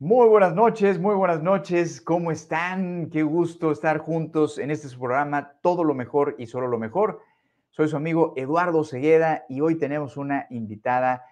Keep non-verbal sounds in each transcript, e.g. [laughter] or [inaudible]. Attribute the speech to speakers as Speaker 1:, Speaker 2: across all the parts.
Speaker 1: Muy buenas noches, muy buenas noches. ¿Cómo están? Qué gusto estar juntos en este programa Todo lo mejor y solo lo mejor. Soy su amigo Eduardo Segueda y hoy tenemos una invitada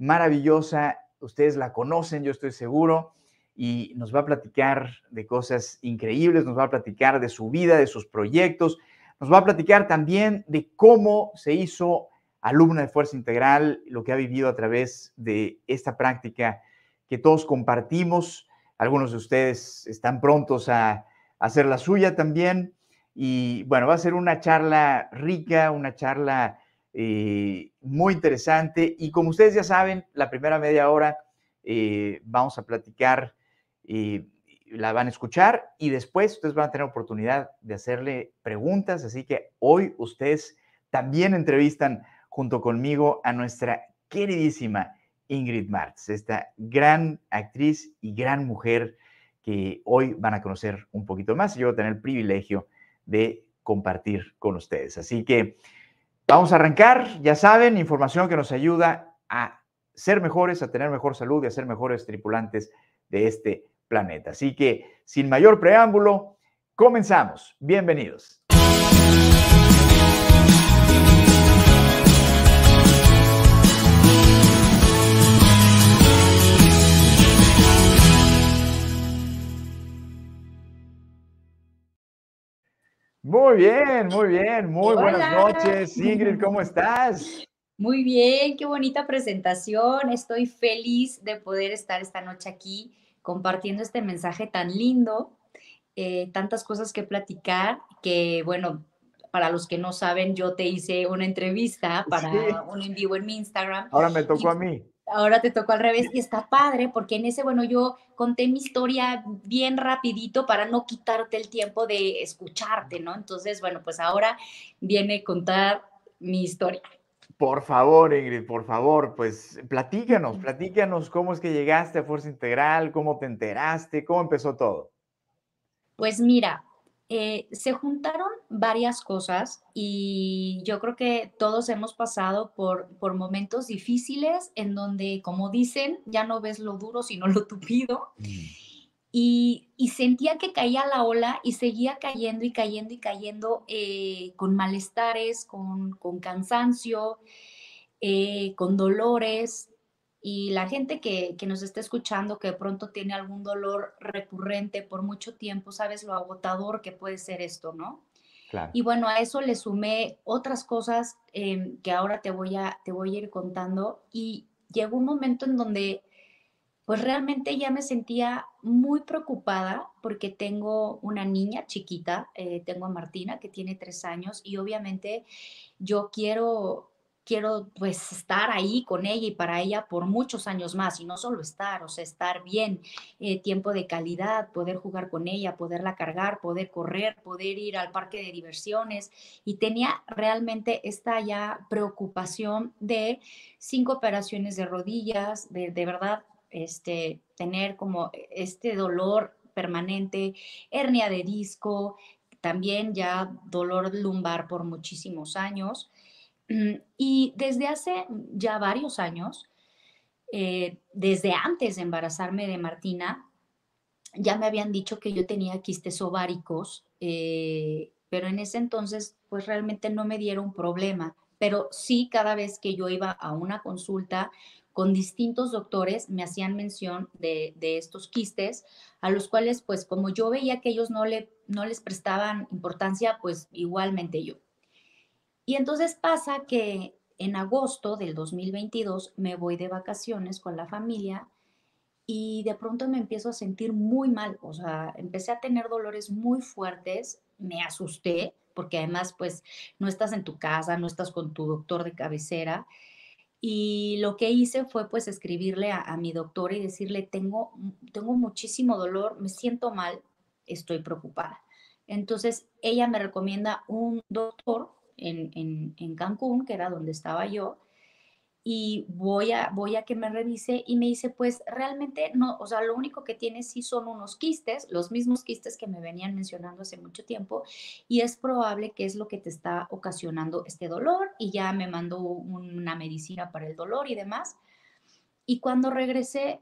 Speaker 1: maravillosa. Ustedes la conocen, yo estoy seguro, y nos va a platicar de cosas increíbles, nos va a platicar de su vida, de sus proyectos, nos va a platicar también de cómo se hizo alumna de Fuerza Integral, lo que ha vivido a través de esta práctica que todos compartimos. Algunos de ustedes están prontos a, hacer la suya también. Y bueno, va a ser una charla rica, una charla eh, muy interesante. Y como ustedes ya saben, la primera media hora eh, vamos a platicar, eh, la van a escuchar y después ustedes van a tener oportunidad de hacerle preguntas. Así que hoy ustedes también entrevistan junto conmigo a nuestra queridísima Ingrid Martz, esta gran actriz y gran mujer que hoy van a conocer un poquito más y yo voy a tener el privilegio de compartir con ustedes. Así que vamos a arrancar, ya saben, información que nos ayuda a ser mejores, a tener mejor salud y a ser mejores tripulantes de este planeta. Así que, sin mayor preámbulo, comenzamos. Bienvenidos. Muy bien, muy bien, muy buenas noches. Ingrid, ¿cómo estás?
Speaker 2: Muy bien, qué bonita presentación. Estoy feliz de poder estar esta noche aquí compartiendo este mensaje tan lindo, eh, tantas cosas que platicar, que bueno, para los que no saben, yo te hice una entrevista para un en vivo en mi Instagram. Ahora
Speaker 1: me tocó a mí
Speaker 2: ahora te tocó al revés y está padre porque en ese, bueno, yo conté mi historia bien rapidito para no quitarte el tiempo de escucharte, ¿no? Entonces, bueno, pues ahora viene contar mi historia.
Speaker 1: Por favor, Ingrid, por favor, pues platícanos, platícanos cómo es que llegaste a Fuerza Integral, cómo te enteraste, cómo empezó todo.
Speaker 2: Pues mira, eh, se juntaron varias cosas y yo creo que todos hemos pasado por, momentos difíciles en donde, como dicen, ya no ves lo duro sino lo tupido. Y, sentía que caía la ola y seguía cayendo y cayendo y cayendo eh, con malestares, con, cansancio, eh, con dolores y la gente que, que nos está escuchando que de pronto tiene algún dolor recurrente por mucho tiempo, sabes lo agotador que puede ser esto, ¿no? Y bueno, a eso le sumé otras cosas eh, que ahora te voy, a, te voy a ir contando y llegó un momento en donde pues realmente ya me sentía muy preocupada porque tengo una niña chiquita, eh, tengo a Martina que tiene tres años y obviamente yo quiero quiero pues estar ahí con ella y para ella por muchos años más y no solo estar, o sea, estar bien, eh, tiempo de calidad, poder jugar con ella, poderla cargar, poder correr, poder ir al parque de diversiones y tenía realmente esta ya preocupación de cinco operaciones de rodillas, de, de verdad este, tener como este dolor permanente, hernia de disco, también ya dolor lumbar por muchísimos años. Y desde hace ya varios años, eh, desde antes de embarazarme de Martina, ya me habían dicho que yo tenía quistes ováricos, eh, pero en ese entonces pues realmente no me dieron problema. Pero sí, cada vez que yo iba a una consulta con distintos doctores, me hacían mención de, estos quistes, a los cuales pues como yo veía que ellos no les prestaban importancia, pues igualmente yo. Y entonces pasa que en agosto del 2022 me voy de vacaciones con la familia y de pronto me empiezo a sentir muy mal, o sea, empecé a tener dolores muy fuertes, me asusté, porque además pues no estás en tu casa, no estás con tu doctor de cabecera. Y lo que hice fue pues escribirle a, mi doctor y decirle, tengo, tengo muchísimo dolor, me siento mal, estoy preocupada. Entonces ella me recomienda un doctor en, en, Cancún, que era donde estaba yo, y voy a, voy a que me revise y me dice, pues realmente no, o sea, lo único que tiene sí son unos quistes, los mismos quistes que me venían mencionando hace mucho tiempo, y es probable que es lo que te está ocasionando este dolor, y ya me mandó una medicina para el dolor y demás. Y cuando regresé,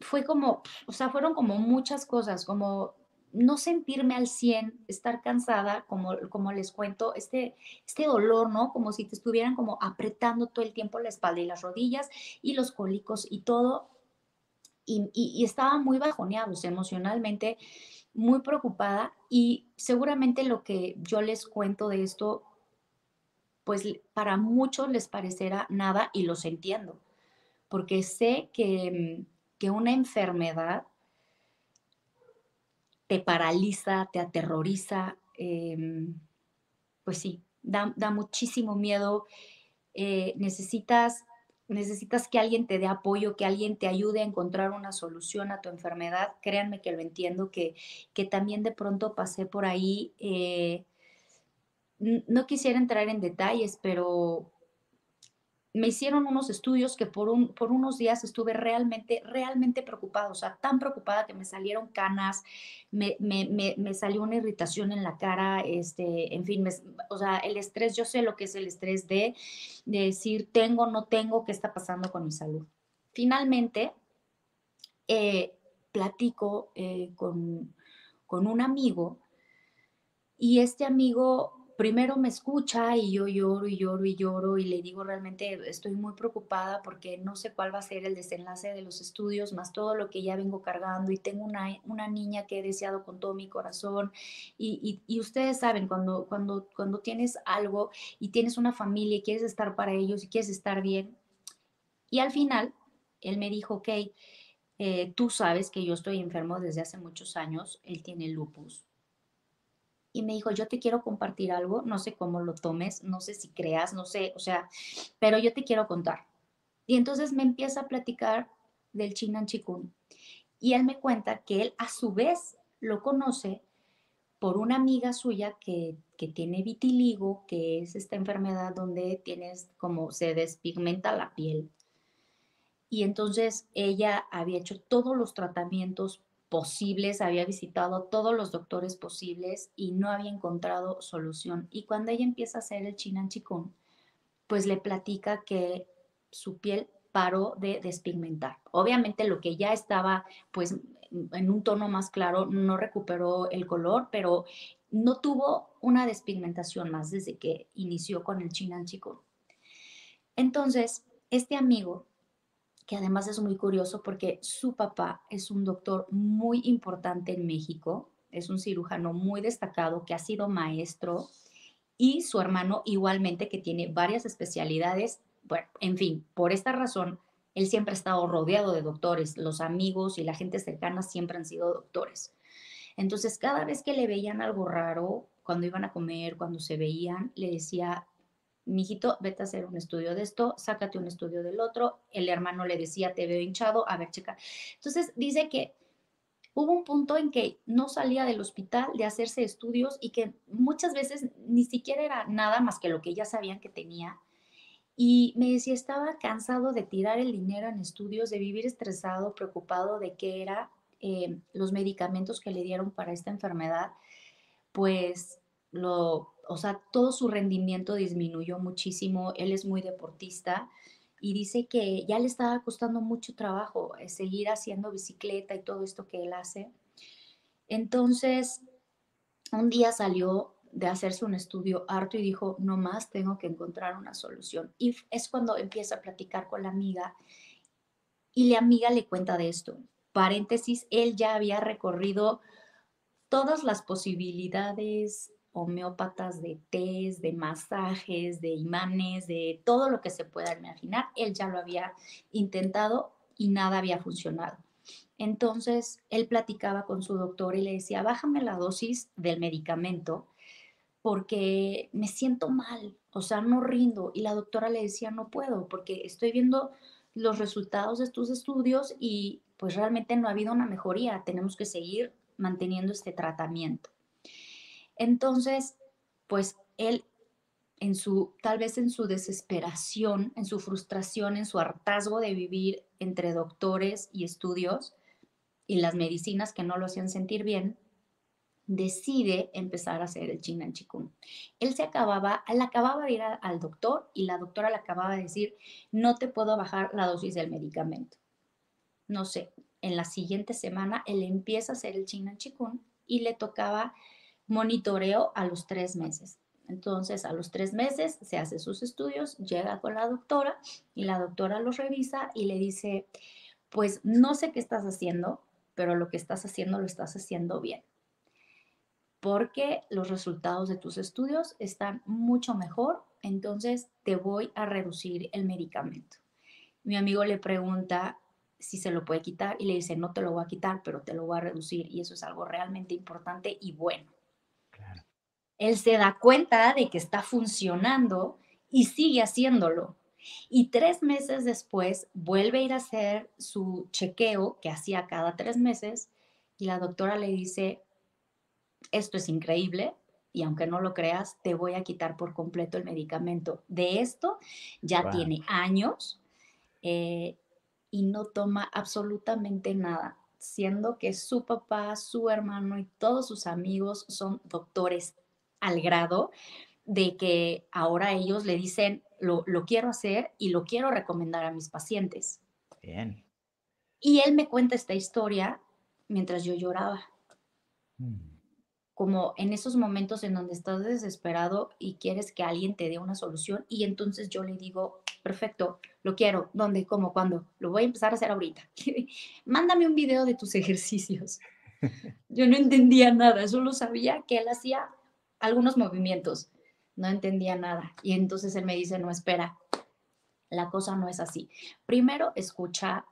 Speaker 2: fue como, o sea, fueron como muchas cosas, como no sentirme al 100, estar cansada, como, como les cuento, este, este dolor, ¿no? Como si te estuvieran como apretando todo el tiempo la espalda y las rodillas y los cólicos y todo. Y, y, estaba muy bajoneados emocionalmente, muy preocupada y seguramente lo que yo les cuento de esto, pues para muchos les parecerá nada y los entiendo, porque sé que, que una enfermedad te paraliza, te aterroriza, em, pues sí, da, muchísimo miedo. Eh, necesitas, necesitas que alguien te dé apoyo, que alguien te ayude a encontrar una solución a tu enfermedad. Créanme que lo entiendo, que, que también de pronto pasé por ahí. Eh, no quisiera entrar en detalles, pero me hicieron unos estudios que por, un, por unos días estuve realmente, realmente preocupada, o sea, tan preocupada que me salieron canas, me, salió una irritación en la cara, este, en fin, o sea, el estrés, yo sé lo que es el estrés de, decir, tengo, no tengo, qué está pasando con mi salud. Finalmente, eh, platico eh, con, con un amigo y este amigo primero me escucha y yo lloro y lloro y lloro y le digo realmente estoy muy preocupada porque no sé cuál va a ser el desenlace de los estudios, más todo lo que ya vengo cargando y tengo una, niña que he deseado con todo mi corazón y, ustedes saben, cuando, cuando, cuando tienes algo y tienes una familia y quieres estar para ellos y quieres estar bien. Y al final, él me dijo, ok, eh, tú sabes que yo estoy enfermo desde hace muchos años, él tiene lupus y me dijo, yo te quiero compartir algo, no sé cómo lo tomes, no sé si creas, no sé, o sea, pero yo te quiero contar. Y entonces me empieza a platicar del Chinan Chikun. Y él me cuenta que él a su vez lo conoce por una amiga suya que, que tiene vitiligo, que es esta enfermedad donde tienes como se despigmenta la piel. Y entonces ella había hecho todos los tratamientos posibles, había visitado todos los doctores posibles y no había encontrado solución. Y cuando ella empieza a hacer el chinan pues le platica que su piel paró de despigmentar. Obviamente lo que ya estaba pues en un tono más claro no recuperó el color, pero no tuvo una despigmentación más desde que inició con el chinan Entonces, este amigo que además es muy curioso porque su papá es un doctor muy importante en México, es un cirujano muy destacado que ha sido maestro y su hermano igualmente que tiene varias especialidades. Bueno, en fin, por esta razón, él siempre ha estado rodeado de doctores, los amigos y la gente cercana siempre han sido doctores. Entonces, cada vez que le veían algo raro, cuando iban a comer, cuando se veían, le decía, mijito, vete a hacer un estudio de esto, sácate un estudio del otro, el hermano le decía, te veo hinchado, a ver, checa. Entonces dice que hubo un punto en que no salía del hospital de hacerse estudios y que muchas veces ni siquiera era nada más que lo que ya sabían que tenía. Y me decía, estaba cansado de tirar el dinero en estudios, de vivir estresado, preocupado de qué era eh, los medicamentos que le dieron para esta enfermedad, pues lo o sea, todo su rendimiento disminuyó muchísimo, él es muy deportista y dice que ya le estaba costando mucho trabajo eh, seguir haciendo bicicleta y todo esto que él hace. Entonces, un día salió de hacerse un estudio harto y dijo, no más, tengo que encontrar una solución. Y es cuando empieza a platicar con la amiga y la amiga le cuenta de esto. Paréntesis, él ya había recorrido todas las posibilidades, homeópatas de test, de masajes, de imanes, de todo lo que se pueda imaginar. Él ya lo había intentado y nada había funcionado. Entonces, él platicaba con su doctor y le decía, bájame la dosis del medicamento porque me siento mal, o sea, no rindo. Y la doctora le decía, no puedo, porque estoy viendo los resultados de tus estudios y pues realmente no ha habido una mejoría, tenemos que seguir manteniendo este tratamiento. Entonces, pues él en su, tal vez en su desesperación, en su frustración, en su hartazgo de vivir entre doctores y estudios y las medicinas que no lo hacían sentir bien, decide empezar a hacer el en Chikung. Él se acababa, él acababa de ir al doctor y la doctora le acababa de decir, no te puedo bajar la dosis del medicamento. No sé, en la siguiente semana él empieza a hacer el en Chikung y le tocaba monitoreo a los tres meses. Entonces, a los tres meses se hace sus estudios, llega con la doctora y la doctora los revisa y le dice, pues no sé qué estás haciendo, pero lo que estás haciendo lo estás haciendo bien, porque los resultados de tus estudios están mucho mejor, entonces te voy a reducir el medicamento. Mi amigo le pregunta si se lo puede quitar y le dice, no te lo voy a quitar, pero te lo voy a reducir y eso es algo realmente importante y bueno él se da cuenta de que está funcionando y sigue haciéndolo. Y tres meses después vuelve a ir a hacer su chequeo que hacía cada tres meses y la doctora le dice, esto es increíble y aunque no lo creas, te voy a quitar por completo el medicamento. De esto ya tiene años eh, y no toma absolutamente nada siendo que su papá, su hermano y todos sus amigos son doctores al grado de que ahora ellos le dicen, lo, lo quiero hacer y lo quiero recomendar a mis pacientes. Bien. Y él me cuenta esta historia mientras yo lloraba. Mm. Como en esos momentos en donde estás desesperado y quieres que alguien te dé una solución y entonces yo le digo, perfecto, lo quiero, ¿dónde, cómo, cuándo? Lo voy a empezar a hacer ahorita. [laughs] Mándame un video de tus ejercicios. [laughs] Yo no entendía nada, solo sabía que él hacía algunos movimientos. No entendía nada. Y entonces él me dice, no, espera, la cosa no es así. Primero escucha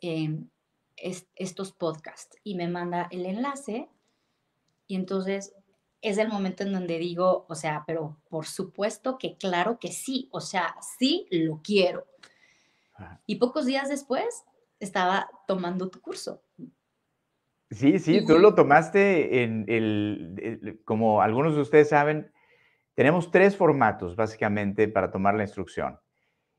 Speaker 2: em, estos podcasts y me manda el enlace. Y entonces es el momento en donde digo, o sea, pero por supuesto que claro que sí, o sea, sí lo quiero. Y pocos días después estaba tomando tu curso.
Speaker 1: Sí, sí, tú lo tomaste en el, eh, como algunos de ustedes saben, tenemos tres formatos básicamente para tomar la instrucción.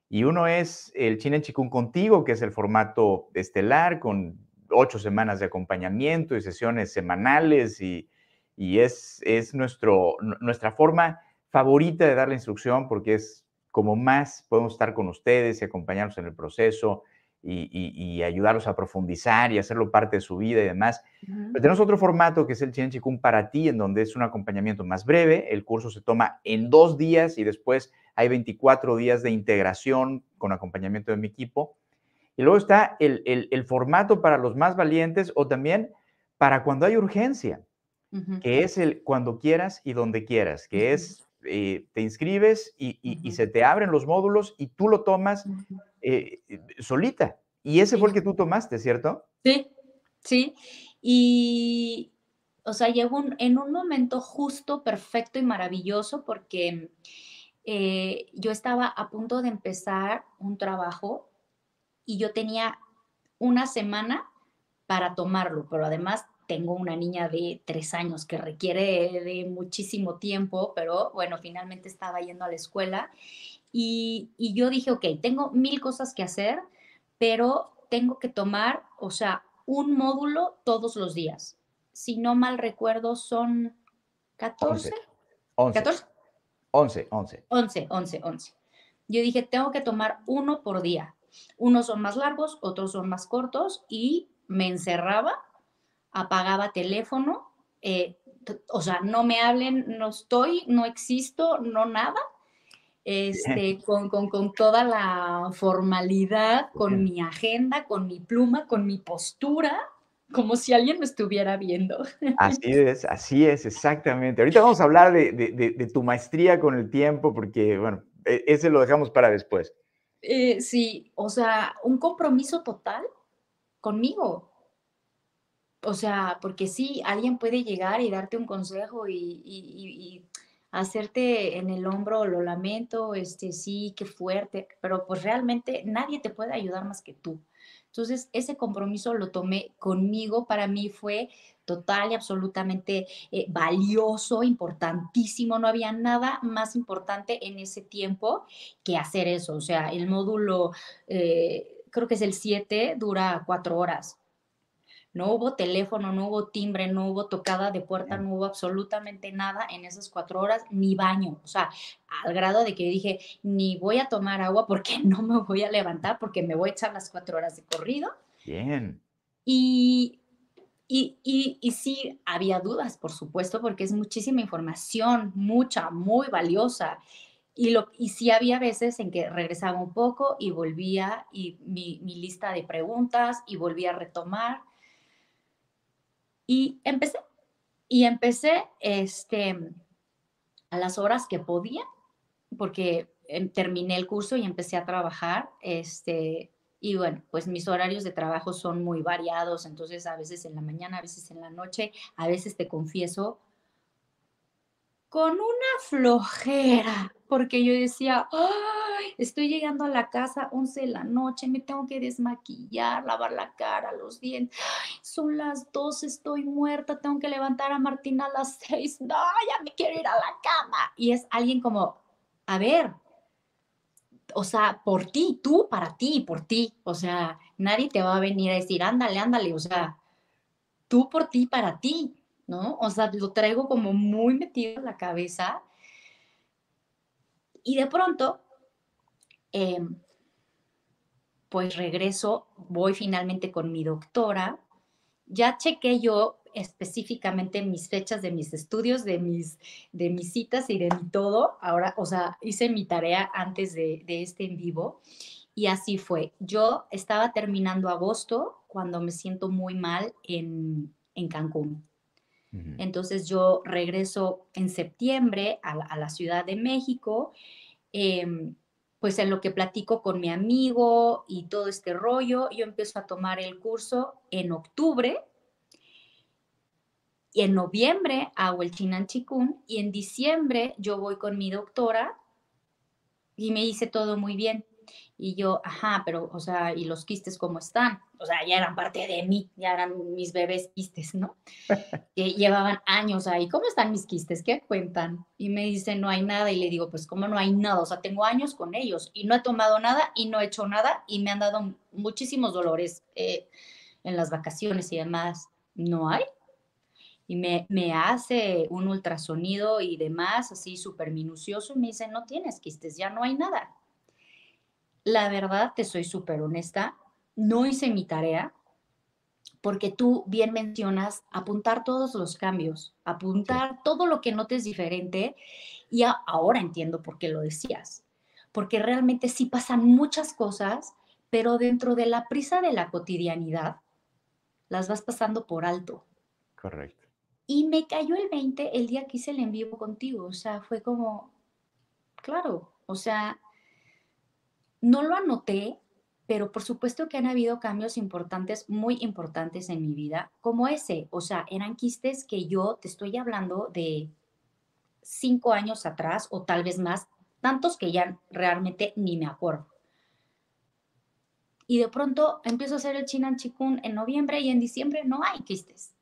Speaker 1: Y uno es el China en Chikung contigo, que es el formato estelar con ocho semanas de acompañamiento y sesiones semanales y, y es, es nuestro, nuestra forma favorita de dar la instrucción porque es como más podemos estar con ustedes y acompañarnos en el proceso y, ayudarlos a profundizar y hacerlo parte de su vida y demás. Pero tenemos otro formato que es el Chien Chikung para ti, en donde es un acompañamiento más breve. El curso se toma en dos días y después hay 24 días de integración con acompañamiento de mi equipo. Y luego está el, formato para los más valientes o también para cuando hay urgencia, que es el cuando quieras y donde quieras, que es eh, te inscribes y, se te abren los módulos y tú lo tomas eh, eh, solita. Y ese fue el que tú tomaste, ¿cierto?
Speaker 2: Sí, sí. Y, o sea, llegó en un momento justo, perfecto y maravilloso porque eh, yo estaba a punto de empezar un trabajo y yo tenía una semana para tomarlo, pero además tengo una niña de tres años que requiere de muchísimo tiempo, pero bueno, finalmente estaba yendo a la escuela y, yo dije, ok, tengo mil cosas que hacer, pero tengo que tomar, o sea, un módulo todos los días. Si no mal recuerdo, son 14.
Speaker 1: 11, 14. 11, 11.
Speaker 2: 11, 11, 11. Yo dije, tengo que tomar uno por día. Unos son más largos, otros son más cortos y me encerraba apagaba teléfono, eh, o sea, no me hablen, no estoy, no existo, no nada, este, [laughs] con, toda la formalidad, con mi agenda, con mi pluma, con mi postura, como si alguien me estuviera viendo.
Speaker 1: Así es, así es, exactamente. Ahorita vamos a hablar de, tu maestría con el tiempo, porque, bueno, e, ese lo dejamos para después.
Speaker 2: Eh, sí, o sea, un compromiso total conmigo, o sea, porque sí, alguien puede llegar y darte un consejo y, hacerte en el hombro, lo lamento, este, sí, qué fuerte, pero pues realmente nadie te puede ayudar más que tú. Entonces, ese compromiso lo tomé conmigo, para mí fue total y absolutamente eh, valioso, importantísimo, no había nada más importante en ese tiempo que hacer eso, o sea, el módulo, eh, creo que es el 7, dura cuatro horas, no hubo teléfono, no hubo timbre, no hubo tocada de puerta, no hubo absolutamente nada en esas cuatro horas, ni baño. O sea, al grado de que dije, ni voy a tomar agua porque [laughs] no me voy a levantar, porque me voy a echar las cuatro horas de corrido. Bien. Y y, y, sí, había dudas, por supuesto, porque es muchísima información, mucha, muy valiosa. Y, lo, y sí había veces en que regresaba un poco y volvía y mi, mi lista de preguntas y volvía a retomar. Y empecé, y empecé este, a las horas que podía, porque em, terminé el curso y empecé a trabajar, este, y bueno, pues mis horarios de trabajo son muy variados, entonces a veces en la mañana, a veces en la noche, a veces te confieso, con una flojera, porque yo decía, ¡ah! estoy llegando a la casa 11 de la noche, me tengo que desmaquillar, lavar la cara, los dientes. son las 12, estoy muerta, tengo que levantar a Martina a las 6. No, ya me quiero ir a la cama. Y es alguien como, a ver, o sea, por ti, tú para ti, por ti. O sea, nadie te va a venir a decir, ándale, ándale, o sea, tú por ti, para ti, ¿no? O sea, lo traigo como muy metido en la cabeza. Y de pronto, Em, pues regreso, voy finalmente con mi doctora. Ya chequé yo específicamente mis fechas de mis estudios, de mis, de mis citas y de mi todo. Ahora, o sea, hice mi tarea antes de, este en vivo y así fue. Yo estaba terminando agosto cuando me siento muy mal en, Cancún. Entonces yo regreso en septiembre a la, Ciudad de México. Em, pues en lo que platico con mi amigo y todo este rollo, yo empiezo a tomar el curso en octubre y en noviembre hago el Chinan y en diciembre yo voy con mi doctora y me hice todo muy bien. Y yo, ajá, pero, o sea, ¿y los quistes cómo están? O sea, ya eran parte de mí, ya eran mis bebés quistes, ¿no? [laughs] que llevaban años ahí, ¿cómo están mis quistes? ¿Qué cuentan? Y me dice, no hay nada. Y le digo, pues, ¿cómo no hay nada? O sea, tengo años con ellos y no he tomado nada y no he hecho nada y me han dado muchísimos dolores eh, en las vacaciones y demás. ¿No hay? y me, me, hace un ultrasonido y demás, así súper minucioso, y me dice, no tienes quistes, ya no hay nada la verdad, te soy súper honesta, no hice mi tarea porque tú bien mencionas apuntar todos los cambios, apuntar todo lo que notes diferente y ahora entiendo por qué lo decías, porque realmente sí pasan muchas cosas, pero dentro de la prisa de la cotidianidad las vas pasando por alto. Correcto. Y me cayó el 20 el día que hice el en vivo contigo, o sea, fue como, claro, o sea, no lo anoté, pero por supuesto que han habido cambios importantes, muy importantes en mi vida, como ese. O sea, eran quistes que yo te estoy hablando de cinco años atrás o tal vez más, tantos que ya realmente ni me acuerdo. Y de pronto empiezo a hacer el Chinan Chikun en noviembre y en diciembre no hay quistes.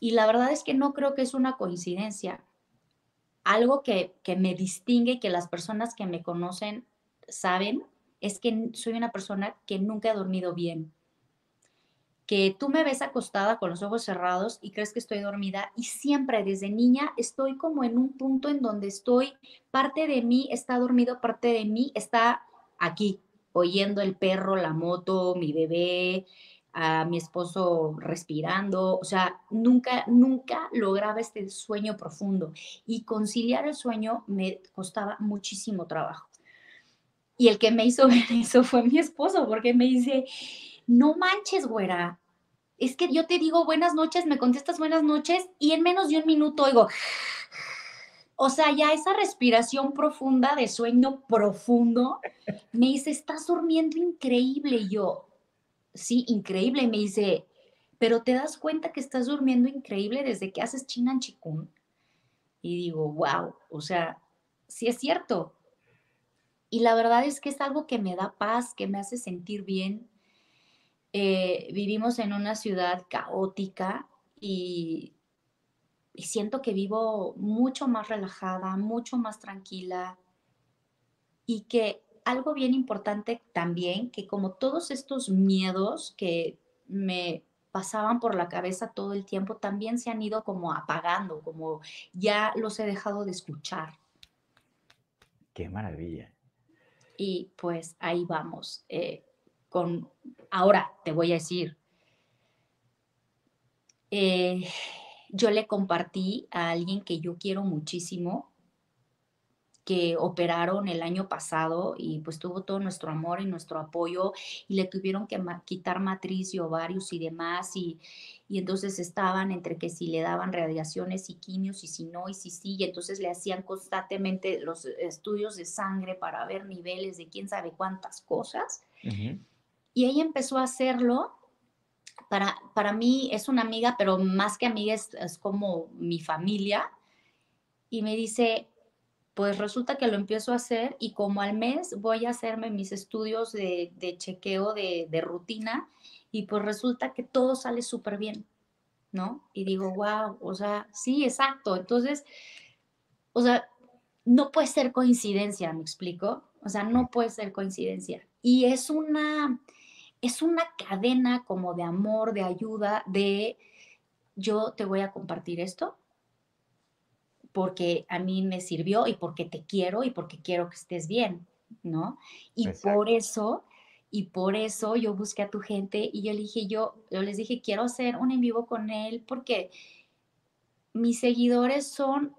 Speaker 2: Y la verdad es que no creo que es una coincidencia. Algo que, que me distingue, que las personas que me conocen saben es que soy una persona que nunca ha dormido bien. Que tú me ves acostada con los ojos cerrados y crees que estoy dormida y siempre desde niña estoy como en un punto en donde estoy, parte de mí está dormido, parte de mí está aquí, oyendo el perro, la moto, mi bebé, a mi esposo respirando, o sea, nunca, nunca lograba este sueño profundo y conciliar el sueño me costaba muchísimo trabajo. Y el que me hizo [laughs] ver eso fue mi esposo, porque me dice, no manches, güera. Es que yo te digo buenas noches, me contestas buenas noches y en menos de un minuto oigo, [laughs] o sea, ya esa respiración profunda de sueño profundo, me dice, estás durmiendo increíble. Y yo, sí, increíble. me dice, pero te das cuenta que estás durmiendo increíble desde que haces chinan chikun. Y digo, wow, o sea, sí es cierto. Y la verdad es que es algo que me da paz, que me hace sentir bien. Eh, vivimos en una ciudad caótica y siento que vivo mucho más relajada, mucho más tranquila y que algo bien importante también, que como todos estos miedos que me pasaban por la cabeza todo el tiempo, también se han ido como apagando, como ya los he dejado de escuchar.
Speaker 1: Qué maravilla
Speaker 2: y pues ahí vamos. Eh, con, ahora te voy a decir, eh, yo le compartí a alguien que yo quiero muchísimo que operaron el año pasado y pues tuvo todo nuestro amor y nuestro apoyo y le tuvieron que quitar matriz y ovarios y demás y, entonces estaban entre que si le daban radiaciones y quimios y si no y si sí, y entonces le hacían constantemente los estudios de sangre para ver niveles de quién sabe cuántas cosas.
Speaker 1: Y
Speaker 2: ella empezó a hacerlo. Para, para mí es una amiga, pero más que amiga es como mi familia. Y me dice, pues resulta que lo empiezo a hacer y como al mes voy a hacerme mis estudios de, chequeo de, rutina y pues resulta que todo sale súper bien, ¿no? Y digo, wow, o sea, sí, exacto. Entonces, o sea, no puede ser coincidencia, ¿me explico? O sea, no puede ser coincidencia. Y es una, es una cadena como de amor, de ayuda, de yo te voy a compartir esto, porque a mí me sirvió y porque te quiero y porque quiero que estés bien, ¿no? Y por eso, y por eso yo busqué a tu gente y yo le dije, yo, les dije, quiero hacer un en vivo con él porque mis seguidores son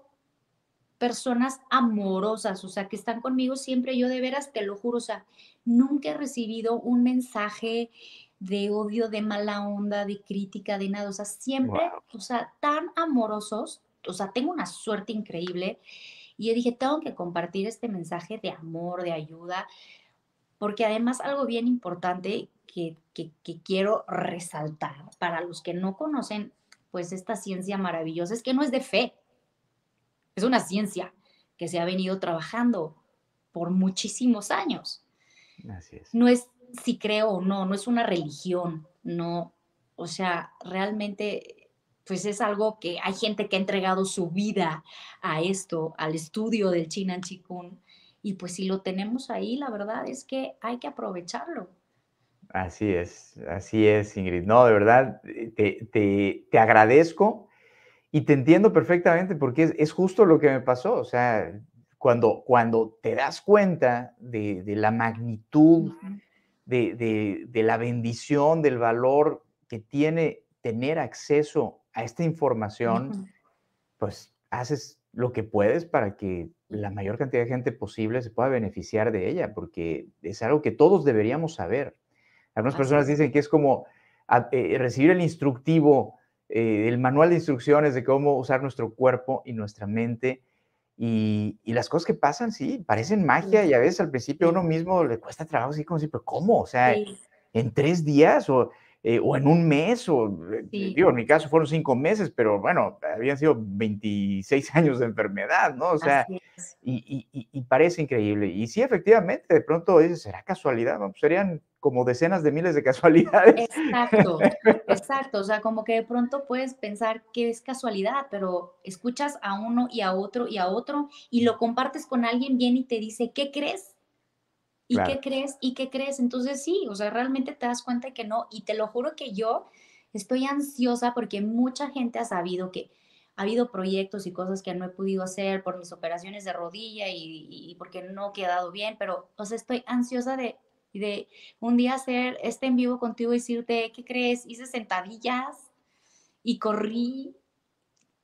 Speaker 2: personas amorosas, o sea, que están conmigo siempre, yo de veras te lo juro, o sea, nunca he recibido un mensaje de odio, de mala onda, de crítica, de nada, o sea, siempre, o sea, tan amorosos o sea, tengo una suerte increíble. Y yo dije, tengo que compartir este mensaje de amor, de ayuda, porque además algo bien importante que, quiero resaltar para los que no conocen pues esta ciencia maravillosa es que no es de fe, es una ciencia que se ha venido trabajando por muchísimos años. No es si creo o no, no es una religión, no, o sea, realmente pues es algo que hay gente que ha entregado su vida a esto, al estudio del Chinan Chikun. Y pues si lo tenemos ahí, la verdad es que hay que aprovecharlo.
Speaker 1: Así es, así es, Ingrid. No, de verdad, eh, te, agradezco y te entiendo perfectamente porque es, justo lo que me pasó. O sea, cuando, cuando te das cuenta de, la magnitud, de, de la bendición, del valor que tiene tener acceso a esta información, pues haces lo que puedes para que la mayor cantidad de gente posible se pueda beneficiar de ella, porque es algo que todos deberíamos saber. Algunas personas dicen que es como ah, eh, recibir el instructivo, eh, el manual de instrucciones de cómo usar nuestro cuerpo y nuestra mente. Y, las cosas que pasan, sí, parecen magia y a veces al principio a uno mismo le cuesta trabajo, así como si, pero ¿cómo? O sea, en tres días o eh, o en un mes, o eh, eh, en mi caso fueron cinco meses, pero bueno, habían sido 26 [laughs] años de enfermedad, ¿no? O sea, y, parece increíble. Y sí, efectivamente, de pronto dices, ¿será casualidad? No, serían como decenas de miles de [laughs] casualidades.
Speaker 2: Exacto, exacto. O sea, como que de pronto puedes pensar que es casualidad, pero escuchas a uno y a otro y a otro y lo compartes con alguien bien y te dice, ¿qué crees? ¿Y qué crees? ¿Y qué crees? Entonces sí, o sea, realmente te das cuenta que no. Y te lo juro que yo estoy ansiosa porque mucha gente ha sabido que ha habido proyectos y cosas que no he podido hacer por mis operaciones de rodilla y, porque no he quedado bien, pero o sea, estoy ansiosa de, de un día hacer este en vivo contigo y decirte, ¿qué crees? Hice sentadillas y corrí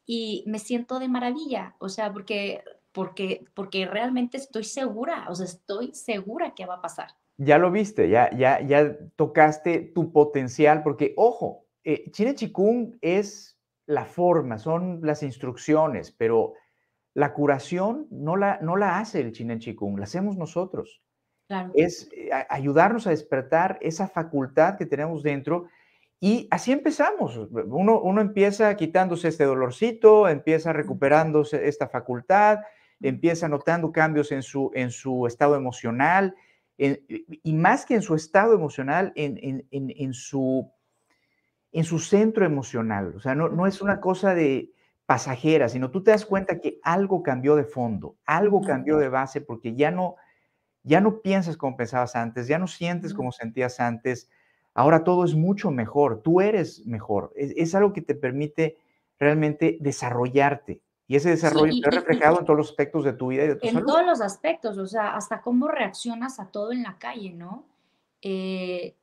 Speaker 2: y me siento de maravilla, o sea, porque porque, porque realmente estoy segura, o sea, estoy segura que va a pasar.
Speaker 1: Ya lo viste, ya, ya, ya tocaste tu potencial, porque ojo, eh, Chikung es la forma, son las instrucciones, pero la curación no la, no la hace el China Chikung, la hacemos nosotros. Claro. Es eh, ayudarnos a despertar esa facultad que tenemos dentro. Y así empezamos. Uno, uno empieza quitándose este dolorcito, empieza recuperándose esta facultad, empieza notando cambios en su, en su estado emocional, y más que en su estado emocional, en, en, su, en su centro emocional. O sea, no, es una cosa de pasajera, sino tú te das cuenta que algo cambió de fondo, algo cambió de base, porque ya no, ya no piensas como pensabas antes, ya no sientes como sentías antes, ahora todo es mucho mejor, tú eres mejor, es algo que te permite realmente desarrollarte, y ese desarrollo ha reflejado en todos los aspectos de tu vida y de tu en
Speaker 2: todos los aspectos, o sea, hasta cómo reaccionas a todo en la calle, ¿no? Eh,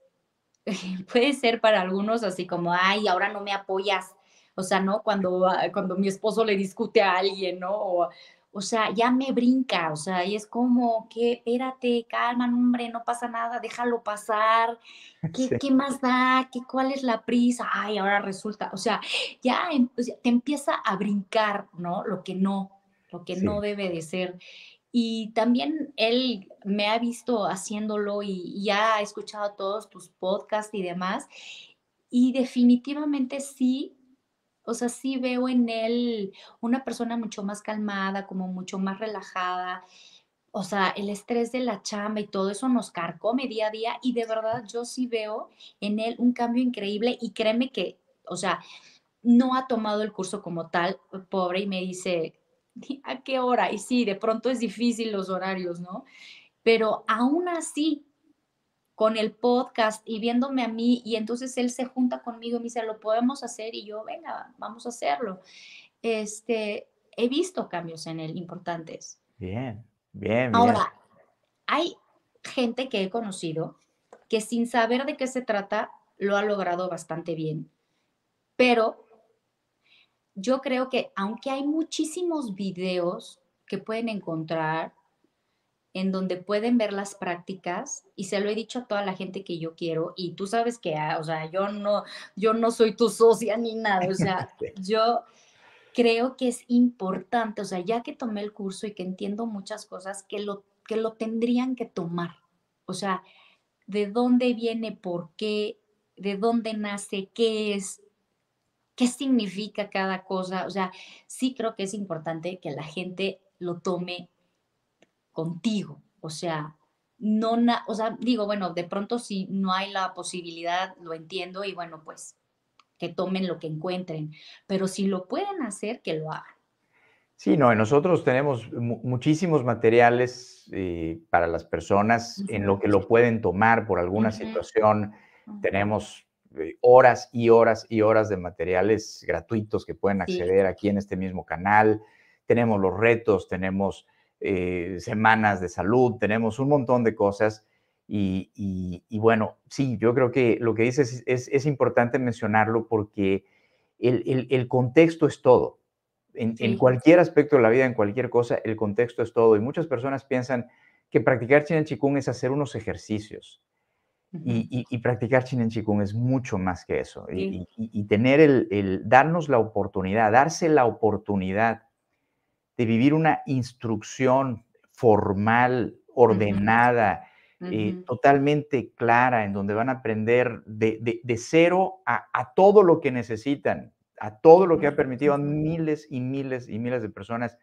Speaker 2: [laughs] puede ser para algunos así como, ay, ahora no me apoyas. O sea, ¿no? Cuando, ah, cuando mi esposo le discute a alguien, ¿no? O, o sea, ya me brinca, o sea, y es como que, espérate, calma, hombre, no pasa nada, déjalo pasar, [laughs] ¿qué, más da? ¿Cuál es la prisa? Ay, ahora resulta, o sea, ya em, te empieza a brincar, ¿no? Lo que no, lo que no debe de ser. Y también él me ha visto haciéndolo y ya ha escuchado todos tus podcasts y demás. Y definitivamente sí o sea, sí veo en él una persona mucho más calmada, como mucho más relajada. O sea, el estrés de la chamba y todo eso nos carcome día a día y de verdad yo sí veo en él un cambio increíble y créeme que, o sea, no ha tomado el curso como tal, pobre, y me dice, ¿a qué hora? Y sí, de pronto es difícil los horarios, ¿no? Pero aún así, con el podcast y viéndome a mí y entonces él se junta conmigo y me dice, lo podemos hacer y yo, venga, vamos a hacerlo. Este, he visto cambios en él importantes.
Speaker 1: Bien, bien. Ahora,
Speaker 2: hay gente que he conocido que sin saber de qué se trata, lo ha logrado bastante bien. Pero yo creo que aunque hay muchísimos videos que pueden encontrar en donde pueden ver las prácticas y se lo he dicho a toda la gente que yo quiero y tú sabes que, ah, o sea, yo no, yo no soy tu socia ni nada, o sea, [laughs] yo creo que es importante, o sea, ya que tomé el curso y que entiendo muchas cosas, que lo, que lo tendrían que tomar, o sea, de dónde viene, por qué, de dónde nace, qué es, qué significa cada cosa, o sea, sí creo que es importante que la gente lo tome contigo. O sea, no, o digo, bueno, de pronto si no hay la posibilidad, lo entiendo y bueno, pues que tomen lo que encuentren, pero si lo pueden hacer, que lo hagan.
Speaker 1: Sí, no, nosotros tenemos muchísimos materiales eh, para las personas en lo que lo pueden tomar por alguna situación. Tenemos eh, horas y horas y horas de materiales gratuitos que pueden acceder aquí en este mismo canal. Tenemos los retos, tenemos eh, semanas de salud, tenemos un montón de cosas. Y, bueno, sí, yo creo que lo que dices es, importante mencionarlo porque el, contexto es todo. En, cualquier aspecto de la vida, en cualquier cosa, el contexto es todo. Y muchas personas piensan que practicar Chinen Chikung es hacer unos ejercicios. y, y, y, practicar Chinen Chikung es mucho más que eso. Y, y, tener el, el, darnos la oportunidad, darse la oportunidad de vivir una instrucción formal, ordenada, eh, totalmente clara, en donde van a aprender de, cero a, todo lo que necesitan, a todo lo que ha permitido a miles y miles y miles de personas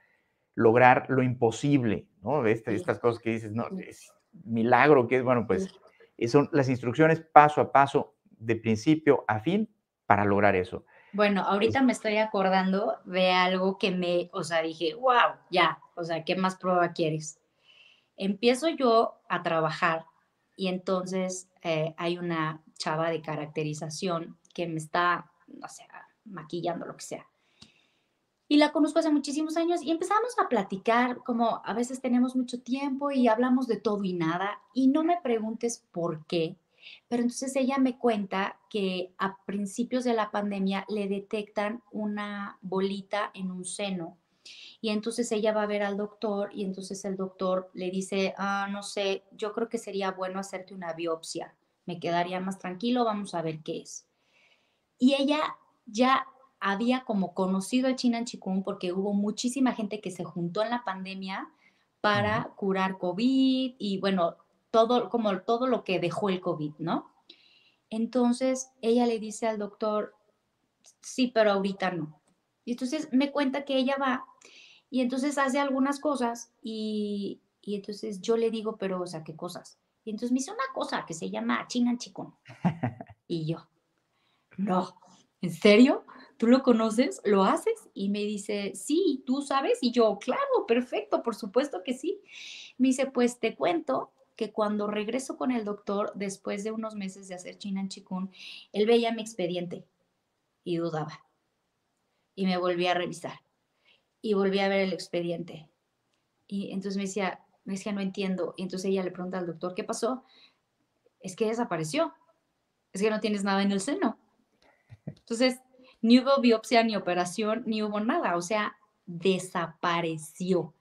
Speaker 1: lograr lo imposible, ¿no? Estas, estas cosas que dices, no, es milagro que es, bueno, pues eh, son las instrucciones paso a paso, de principio a fin, para lograr eso.
Speaker 2: Bueno, ahorita me estoy acordando de algo que me, o sea, dije, wow, ya, o sea, ¿qué más prueba quieres? Empiezo yo a trabajar y entonces eh, hay una chava de caracterización que me está, no sé, maquillando, lo que sea. Y la conozco hace muchísimos años y empezamos a platicar, como a veces tenemos mucho tiempo y hablamos de todo y nada. Y no me preguntes por qué, pero entonces ella me cuenta que a principios de la pandemia le detectan una bolita en un seno. Y entonces ella va a ver al doctor y entonces el doctor le dice, ah, no sé, yo creo que sería bueno hacerte una biopsia. Me quedaría más tranquilo, vamos a ver qué es. Y ella ya había como conocido a China Chikung porque hubo muchísima gente que se juntó en la pandemia para curar COVID y bueno, todo, como todo lo que dejó el COVID, ¿no? Entonces ella le dice al doctor, sí, pero ahorita no. Y entonces me cuenta que ella va y entonces hace algunas cosas y, y entonces yo le digo, pero, o sea, ¿qué cosas? Y entonces me hizo una cosa que se llama chingan chicón. [laughs] Y yo, no, ¿en serio? ¿Tú lo conoces? ¿Lo haces? Y me dice, sí, ¿tú sabes? Y yo, claro, perfecto, por supuesto que sí. Me dice, pues te cuento que cuando regreso con el doctor, después de unos meses de hacer China Chikun, él veía mi expediente y dudaba. Y me volví a revisar. Y volví a ver el expediente. Y entonces me decía, me decía, no entiendo. Y entonces ella le pregunta al doctor, ¿qué pasó? Es que desapareció. Es que no tienes nada en el seno. Entonces, ni hubo biopsia, ni operación, ni hubo nada. O sea, desapareció.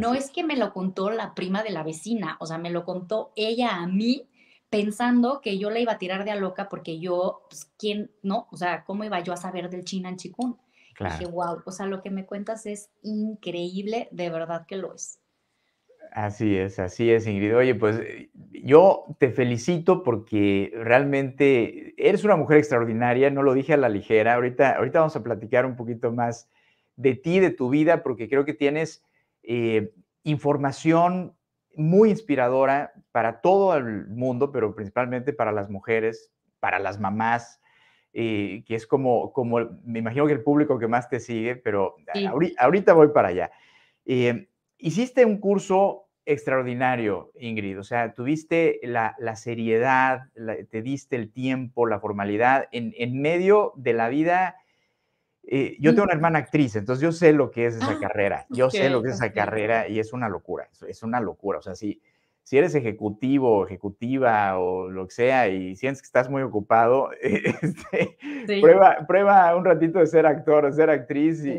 Speaker 2: No es que me lo contó la prima de la vecina, o sea, me lo contó ella a mí pensando que yo la iba a tirar de a loca porque yo, pues, ¿quién, no? O sea, ¿cómo iba yo a saber del China en Claro. Dije, wow, o sea, lo que me cuentas es increíble, de verdad que lo es.
Speaker 1: Así es, así es, Ingrid. Oye, pues eh, yo te felicito porque realmente eres una mujer extraordinaria, no lo dije a la ligera. Ahorita, ahorita vamos a platicar un poquito más de ti, de tu vida, porque creo que tienes eh, información muy inspiradora para todo el mundo, pero principalmente para las mujeres, para las mamás, eh, que es como, como, me imagino que el público que más te sigue, pero ahorita, voy para allá. Eh, hiciste un curso extraordinario, Ingrid, o sea, tuviste la, seriedad, te diste el tiempo, la formalidad, en medio de la vida eh, yo tengo una hermana actriz, entonces yo sé lo que es esa ah, carrera, yo sé lo que es esa carrera y es una locura, es una locura. O sea, si, si eres ejecutivo, ejecutiva o lo que sea y sientes que estás muy ocupado, [laughs] este, prueba, prueba un ratito de ser actor o ser actriz y,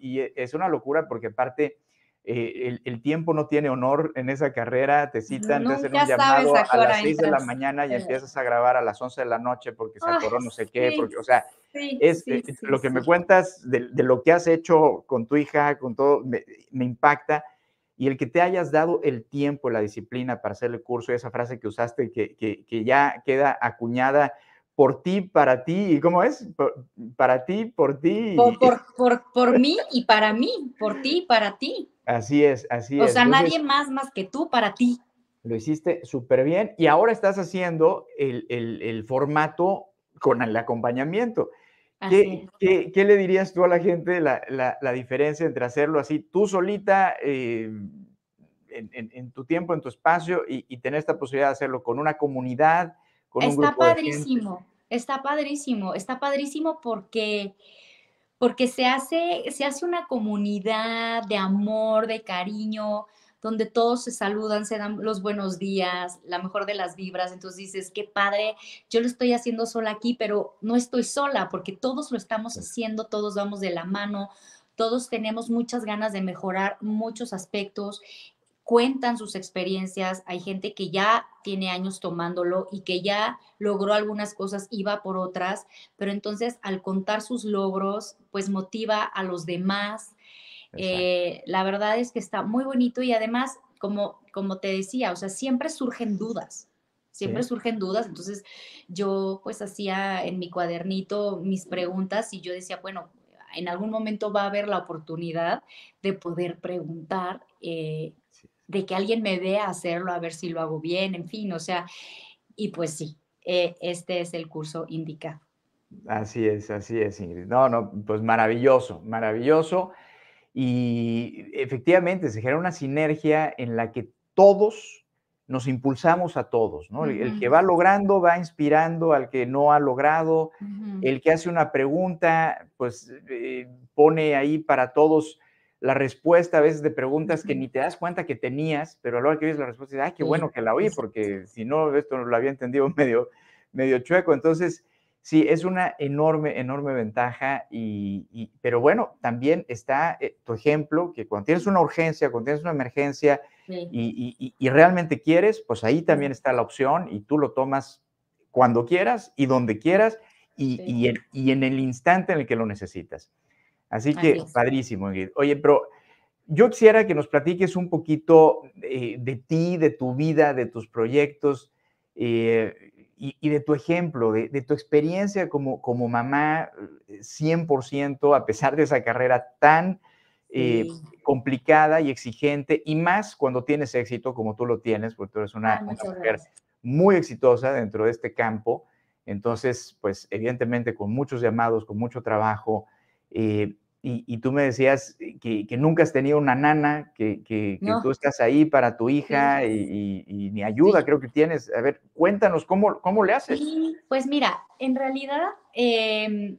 Speaker 1: y, es una locura porque aparte eh, el, tiempo no tiene honor en esa carrera, te citan, te hacen un llamado a, las 6 de la mañana y empiezas a grabar a las 11 de la noche porque se ah, atoró no sé qué, porque, o sea, es eh, lo que me cuentas de, lo que has hecho con tu hija, con todo, me, impacta. Y el que te hayas dado el tiempo, la disciplina para hacer el curso, esa frase que usaste que, que, ya queda acuñada por ti, para ti, ¿y cómo es? para ti, por ti. Por, por,
Speaker 2: por, por mí y para mí, por ti, para ti.
Speaker 1: Así es, así es. O sea, nadie
Speaker 2: más más que tú para ti.
Speaker 1: Lo hiciste súper bien y ahora estás haciendo el, formato con el acompañamiento. ¿Qué, le dirías tú a la gente la, diferencia entre hacerlo así tú solita eh, en, tu tiempo, en tu espacio y, tener esta posibilidad de hacerlo con una comunidad, con está un grupo padrísimo,
Speaker 2: Está padrísimo, está padrísimo porque porque se hace, se hace una comunidad de amor, de cariño, donde todos se saludan, se dan los buenos días, la mejor de las vibras. Entonces dices, qué padre, yo lo estoy haciendo sola aquí, pero no estoy sola porque todos lo estamos haciendo, todos vamos de la mano, todos tenemos muchas ganas de mejorar muchos aspectos cuentan sus experiencias, hay gente que ya tiene años tomándolo y que ya logró algunas cosas iba por otras, pero entonces al contar sus logros, pues motiva a los demás. Eh, la verdad es que está muy bonito y además, como, como te decía, o sea, siempre surgen dudas, siempre surgen dudas, entonces yo pues hacía en mi cuadernito mis preguntas y yo decía, bueno, en algún momento va a haber la oportunidad de poder preguntar eh, de que alguien me vea hacerlo, a ver si lo hago bien, en fin, o sea, y pues sí, eh, este es el curso indicado.
Speaker 1: Así es, así es, Ingrid. No, no, pues maravilloso, maravilloso. Y efectivamente se genera una sinergia en la que todos nos impulsamos a todos, ¿no? El que va logrando va inspirando al que no ha logrado, el que hace una pregunta, pues eh, pone ahí para todos la respuesta a veces de preguntas que ni te das cuenta que tenías, pero a la hora que oyes la respuesta, dices, ay, qué bueno que la oí, porque si no, esto lo había entendido [laughs] medio, medio chueco. Entonces, sí, es una enorme, enorme ventaja, y, pero bueno, también está eh, tu ejemplo, que cuando tienes una urgencia, cuando tienes una emergencia y, realmente quieres, pues ahí también está la opción y tú lo tomas cuando quieras y donde quieras. y, en, el instante en el que lo necesitas. Así que padrísimo, Ingrid. Oye, pero yo quisiera que nos platiques un poquito eh, de ti, de tu vida, de tus proyectos eh, y, de tu ejemplo, de, tu experiencia como, como mamá 100%, eh, a pesar de esa carrera tan complicada y exigente, y más cuando tienes éxito como tú lo tienes, porque tú eres una, ah, mujer muy exitosa dentro de este campo. Entonces, pues evidentemente con muchos llamados, con mucho trabajo y, tú me decías que, nunca has tenido una nana, que, tú estás ahí para tu hija y, y, ni ayuda creo que tienes. A ver, cuéntanos, ¿cómo, cómo le haces?
Speaker 2: pues mira, en realidad, em,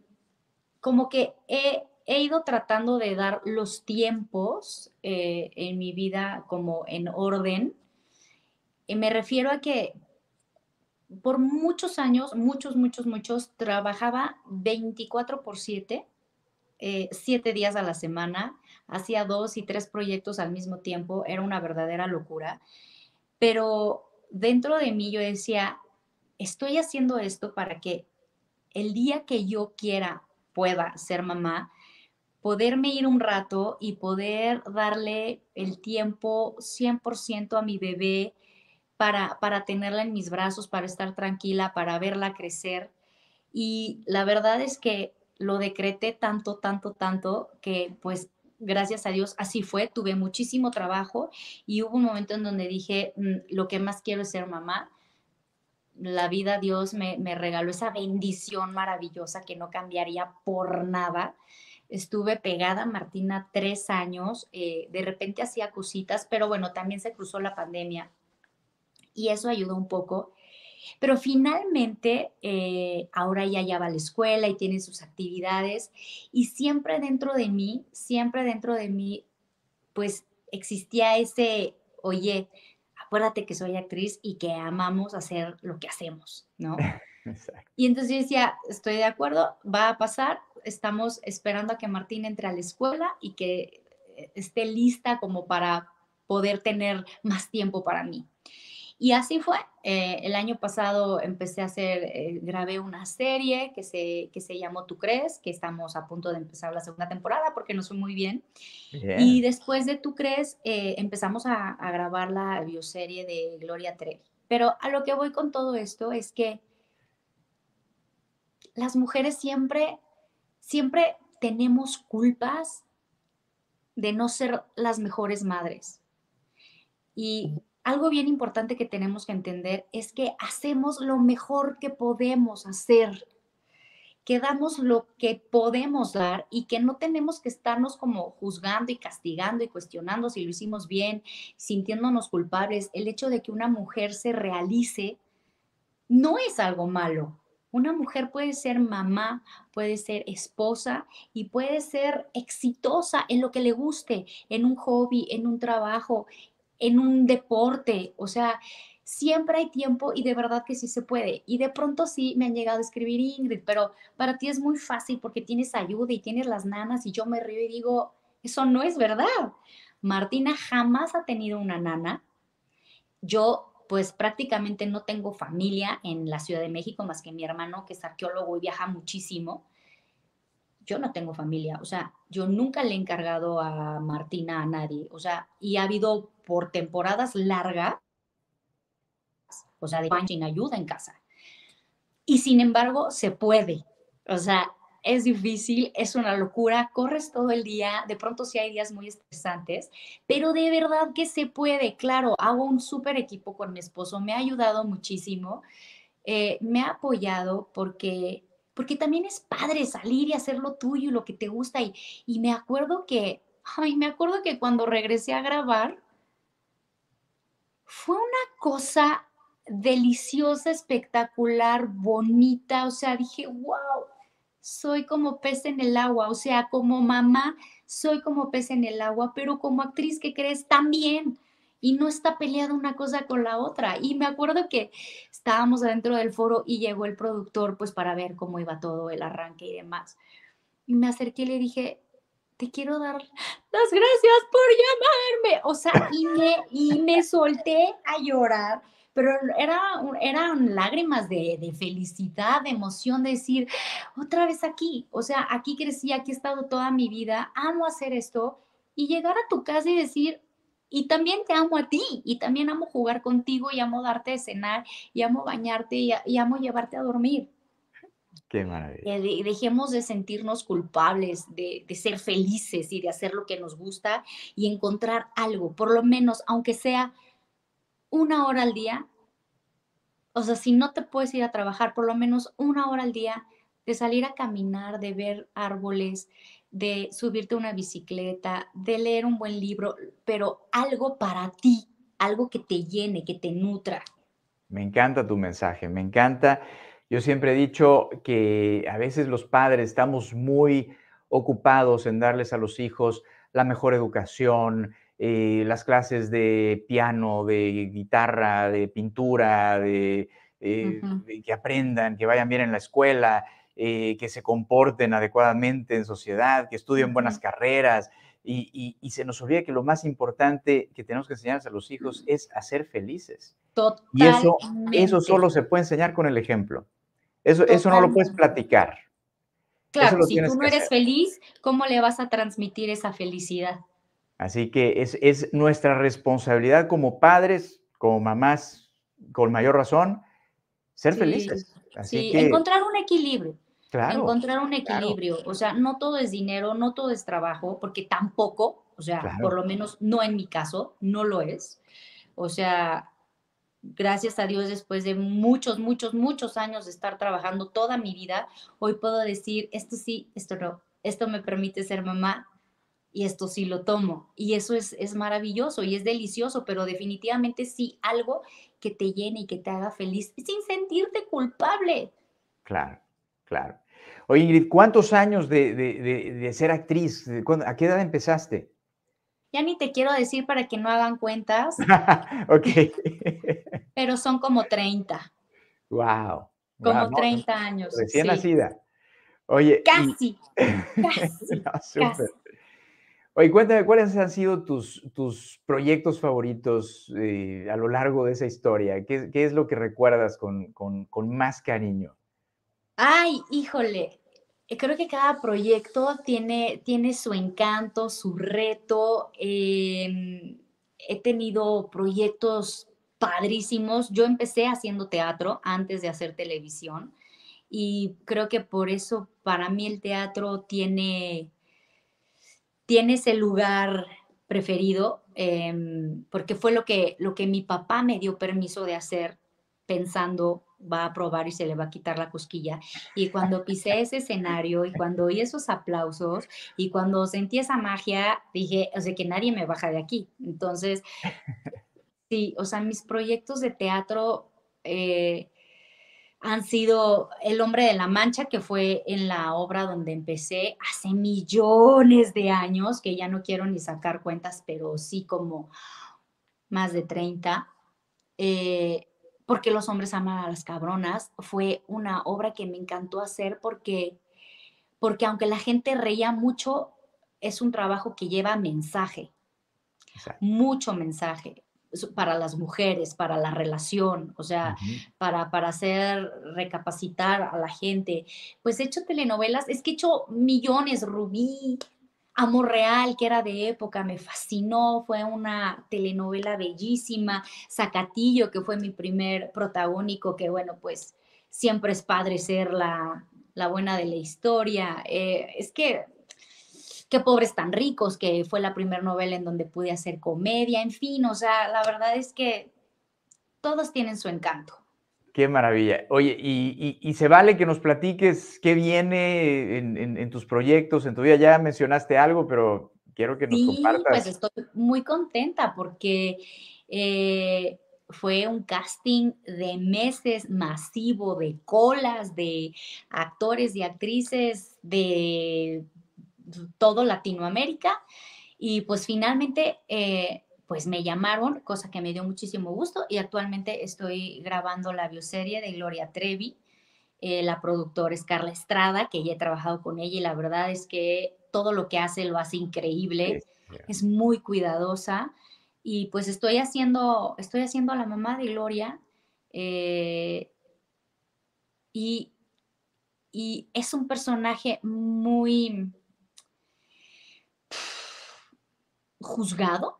Speaker 2: como que he, ido tratando de dar los tiempos eh, en mi vida como en orden. Eh, me refiero a que por muchos años, muchos, muchos, muchos, trabajaba 24 por 7 eh, siete días a la semana, hacía dos y tres proyectos al mismo tiempo, era una verdadera locura, pero dentro de mí yo decía, estoy haciendo esto para que el día que yo quiera, pueda ser mamá, poderme ir un rato y poder darle el tiempo 100% a mi bebé para, para tenerla en mis brazos, para estar tranquila, para verla crecer. Y la verdad es que lo decreté tanto, tanto, tanto que pues gracias a Dios así fue, tuve muchísimo trabajo y hubo un momento en donde dije, mm, lo que más quiero es ser mamá. La vida, Dios me, regaló esa bendición maravillosa que no cambiaría por nada. Estuve pegada Martina tres años, eh, de repente hacía cositas, pero bueno, también se cruzó la pandemia y eso ayudó un poco pero finalmente, eh, ahora ella ya va a la escuela y tiene sus actividades y siempre dentro de mí, siempre dentro de mí, pues existía ese, oye, acuérdate que soy actriz y que amamos hacer lo que hacemos, ¿no? [laughs] Y entonces yo decía, estoy de acuerdo, va a pasar, estamos esperando a que Martín entre a la escuela y que eh, esté lista como para poder tener más tiempo para mí. Y así fue. Eh, el año pasado empecé a hacer, eh, grabé una serie que se, que se llamó Tú crees, que estamos a punto de empezar la segunda temporada porque no fue muy bien. Y después de Tú crees, eh, empezamos a, a, grabar la bioserie de Gloria Trevi. Pero a lo que voy con todo esto es que las mujeres siempre, siempre tenemos culpas de no ser las mejores madres. Y algo bien importante que tenemos que entender es que hacemos lo mejor que podemos hacer, que damos lo que podemos dar y que no tenemos que estarnos como juzgando y castigando y cuestionando si lo hicimos bien, sintiéndonos culpables. El hecho de que una mujer se realice no es algo malo. Una mujer puede ser mamá, puede ser esposa y puede ser exitosa en lo que le guste, en un hobby, en un trabajo, en un deporte, o sea, siempre hay tiempo y de verdad que sí se puede. Y de pronto sí me han llegado a escribir Ingrid, pero para ti es muy fácil porque tienes ayuda y tienes las nanas y yo me río y digo, eso no es verdad. Martina jamás ha tenido una nana. Yo pues prácticamente no tengo familia en la Ciudad de México más que mi hermano que es arqueólogo y viaja muchísimo yo no tengo familia, o sea, yo nunca le he encargado a Martina, a nadie, o sea, y ha habido por temporadas largas, o sea, de sin ayuda en casa. Y sin embargo, se puede, o sea, es difícil, es una locura, corres todo el día, de pronto sí hay días muy estresantes, pero de verdad que se puede, claro, hago un súper equipo con mi esposo, me ha ayudado muchísimo, eh, me ha apoyado porque porque también es padre salir y hacer lo tuyo y lo que te gusta. Y, me acuerdo que, ay, me acuerdo que cuando regresé a grabar, fue una cosa deliciosa, espectacular, bonita, o sea, dije, wow, soy como pez en el agua, o sea, como mamá, soy como pez en el agua, pero como actriz, ¿qué crees? También y no está peleada una cosa con la otra. Y me acuerdo que estábamos adentro del foro y llegó el productor pues para ver cómo iba todo el arranque y demás. Y me acerqué y le dije, te quiero dar las gracias por llamarme. O sea, y me, y solté a llorar, pero era, eran lágrimas de, de, felicidad, de emoción, de decir, otra vez aquí. O sea, aquí crecí, aquí he estado toda mi vida, amo hacer esto. Y llegar a tu casa y decir, y también te amo a ti y también amo jugar contigo y amo darte de cenar y amo bañarte y, amo llevarte a dormir.
Speaker 1: Qué maravilla.
Speaker 2: dejemos de sentirnos culpables, de, de, ser felices y de hacer lo que nos gusta y encontrar algo, por lo menos, aunque sea una hora al día. O sea, si no te puedes ir a trabajar, por lo menos una hora al día de salir a caminar, de ver árboles, de subirte una bicicleta, de leer un buen libro, pero algo para ti, algo que te llene, que te nutra.
Speaker 1: Me encanta tu mensaje, me encanta. Yo siempre he dicho que a veces los padres estamos muy ocupados en darles a los hijos la mejor educación, eh, las clases de piano, de guitarra, de pintura, de, eh, de que aprendan, que vayan bien en la escuela, eh, que se comporten adecuadamente en sociedad, que estudien buenas carreras. Y, se nos olvida que lo más importante que tenemos que enseñarles a los hijos es a ser felices.
Speaker 2: Y eso, eso solo
Speaker 1: se puede enseñar con el ejemplo. Eso, eso no lo puedes platicar.
Speaker 2: Claro, si tú no eres feliz, ¿cómo le vas a transmitir esa felicidad?
Speaker 1: Así que es, es nuestra responsabilidad como padres, como mamás, con mayor razón, ser felices. Así sí, encontrar
Speaker 2: un equilibrio encontrar un equilibrio. O sea, no todo es dinero, no todo es trabajo, porque tampoco, o sea, por lo menos no en mi caso, no lo es. O sea, gracias a Dios, después de muchos, muchos, muchos años de estar trabajando toda mi vida, hoy puedo decir, esto sí, esto no, esto me permite ser mamá y esto sí lo tomo. Y eso es, es maravilloso y es delicioso, pero definitivamente sí algo que te llene y que te haga feliz sin sentirte culpable.
Speaker 1: Claro. Claro. Oye, Ingrid, ¿cuántos años de, ser actriz? ¿A qué edad empezaste?
Speaker 2: Ya ni te quiero decir para que no hagan cuentas.
Speaker 1: [laughs] ok.
Speaker 2: Pero son como 30. Wow. Como 30 años. Recién nacida.
Speaker 1: Oye. Casi. [laughs] Casi, Oye, cuéntame, ¿cuáles han sido tus, tus proyectos favoritos eh, a lo largo de esa historia? ¿Qué, es lo que recuerdas con más cariño?
Speaker 2: Ay, híjole, eh, creo que cada proyecto tiene, tiene su encanto, su reto. Em, he tenido proyectos padrísimos. Yo empecé haciendo teatro antes de hacer televisión y creo que por eso para mí el teatro tiene, tiene ese lugar preferido, em, porque fue lo que, lo que mi papá me dio permiso de hacer pensando va a probar y se le va a quitar la cosquilla. Y cuando pisé ese [laughs] escenario y cuando oí esos aplausos y cuando sentí esa magia, dije, o sea, que nadie me baja de aquí. Entonces, sí, o sea, mis proyectos de teatro... Eh, han sido El hombre de la mancha, que fue en la obra donde empecé hace millones de años, que ya no quiero ni sacar cuentas, pero sí como más de 30 porque los hombres aman a las cabronas, fue una obra que me encantó hacer porque, porque aunque la gente reía mucho, es un trabajo que lleva mensaje, mucho mensaje para las mujeres, para la relación, o sea, para, para hacer recapacitar a la gente. Pues he hecho telenovelas, es que he hecho millones, Rubí, Amor Real, que era de época, me fascinó, fue una telenovela bellísima, Zacatillo, que fue mi primer protagónico, que bueno, pues siempre es padre ser la, buena de la historia. Eh, es que Qué pobres tan ricos, que fue la primera novela en donde pude hacer comedia, en fin, o sea, la verdad es que todos tienen su encanto.
Speaker 1: Qué maravilla. Oye, y, se vale que nos platiques qué viene en, tus proyectos, en tu vida. Ya mencionaste algo, pero quiero que nos sí, Pues estoy
Speaker 2: muy contenta porque eh, fue un casting de meses masivo, de colas, de actores y actrices de todo Latinoamérica. Y pues finalmente eh, pues me llamaron, cosa que me dio muchísimo gusto y actualmente estoy grabando la bioserie de Gloria Trevi. Eh, la productora es Carla Estrada, que ya he trabajado con ella y la verdad es que todo lo que hace lo hace increíble, es muy cuidadosa y pues estoy haciendo, estoy haciendo a la mamá de Gloria eh, y, y es un personaje muy juzgado,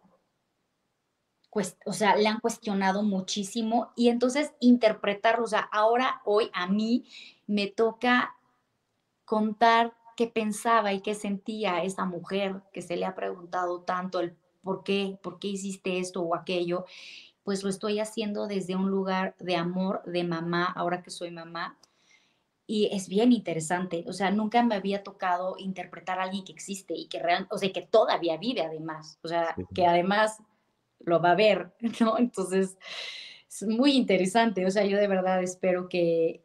Speaker 2: o sea, le han cuestionado muchísimo y entonces interpretarlo, o sea, ahora, hoy, a mí me toca contar qué pensaba y qué sentía esa mujer que se le ha preguntado tanto el por qué, por qué hiciste esto o aquello, pues lo estoy haciendo desde un lugar de amor, de mamá, ahora que soy mamá. Y es bien interesante, o sea, nunca me había tocado interpretar a alguien que existe y que o sea, que todavía vive además, o sea, que además lo va a ver, [laughs] ¿no? Entonces, es muy interesante. O sea, yo de verdad espero que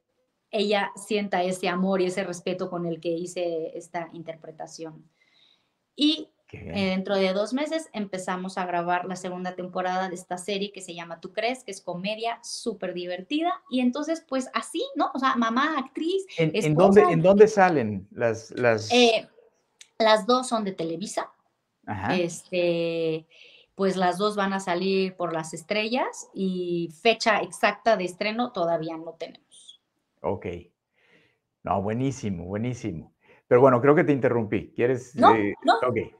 Speaker 2: ella sienta ese amor y ese respeto con el que hice esta interpretación. Y dentro de dos meses empezamos a grabar la segunda temporada de esta serie que se llama Tú crees, que es comedia súper divertida. Y entonces, pues así, ¿no? O sea, mamá, actriz. ¿En, ¿en dónde, ¿en
Speaker 1: dónde salen las...? Las... Eh,
Speaker 2: las dos son de Televisa. Ajá. Este, pues las dos van a salir por las estrellas y fecha exacta de estreno todavía no tenemos.
Speaker 1: Ok. No, buenísimo, buenísimo. Pero bueno, creo que te interrumpí. ¿Quieres? No, eh, no. Ok. Ah,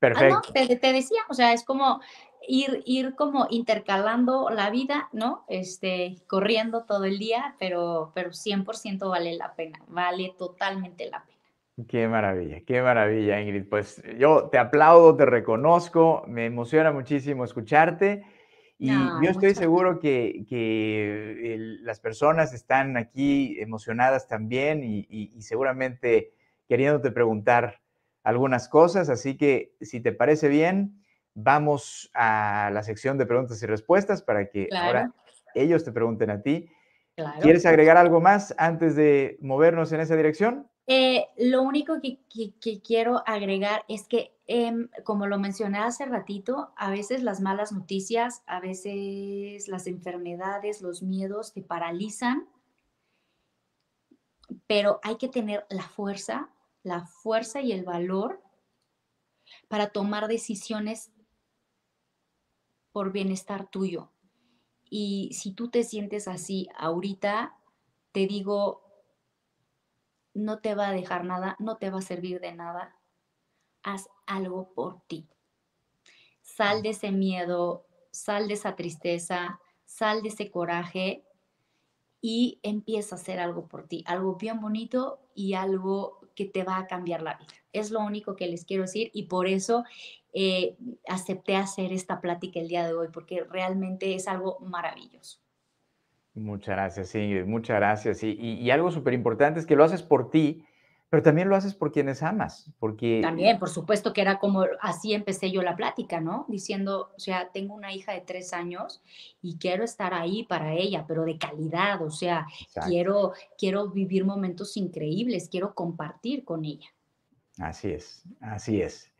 Speaker 1: Perfecto.
Speaker 2: te, decía, o sea, es como ir, ir como intercalando la vida, ¿no? Este, corriendo todo el día, pero, pero 100% vale la pena, vale totalmente la pena.
Speaker 1: Qué maravilla, qué maravilla, Ingrid. Pues yo te aplaudo, te reconozco, me emociona muchísimo escucharte y yo estoy seguro que, que las personas están aquí emocionadas también y, y, seguramente queriéndote preguntar algunas cosas, así que si te parece bien, vamos a la sección de preguntas y respuestas para que ahora ellos te pregunten a ti. ¿Quieres agregar algo más antes de movernos en esa dirección?
Speaker 2: Eh, lo único que, quiero agregar es que, em, como lo mencioné hace ratito, a veces las malas noticias, a veces las enfermedades, los miedos te paralizan, pero hay que tener la fuerza, la fuerza y el valor para tomar decisiones por bienestar tuyo. Y si tú te sientes así ahorita, te digo, no te va a dejar nada, no te va a servir de nada. Haz algo por ti. Sal de ese miedo, sal de esa tristeza, sal de ese coraje y empieza a hacer algo por ti, algo bien bonito y algo que te va a cambiar la vida. Es lo único que les quiero decir y por eso eh, acepté hacer esta plática el día de hoy, porque realmente es algo maravilloso.
Speaker 1: Muchas gracias, sí, Muchas gracias. Y, algo súper importante es que lo haces por ti, pero también lo haces por quienes amas. Porque... También,
Speaker 2: por supuesto que era como así empecé yo la plática, ¿no? Diciendo, o sea, tengo una hija de tres años y quiero estar ahí para ella, pero de calidad, o sea, quiero, quiero vivir momentos increíbles, quiero compartir con ella.
Speaker 1: Así es, así es.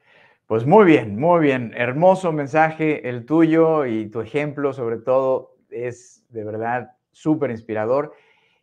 Speaker 1: Pues muy bien, muy bien. Hermoso mensaje el tuyo y tu ejemplo sobre todo es de verdad súper inspirador.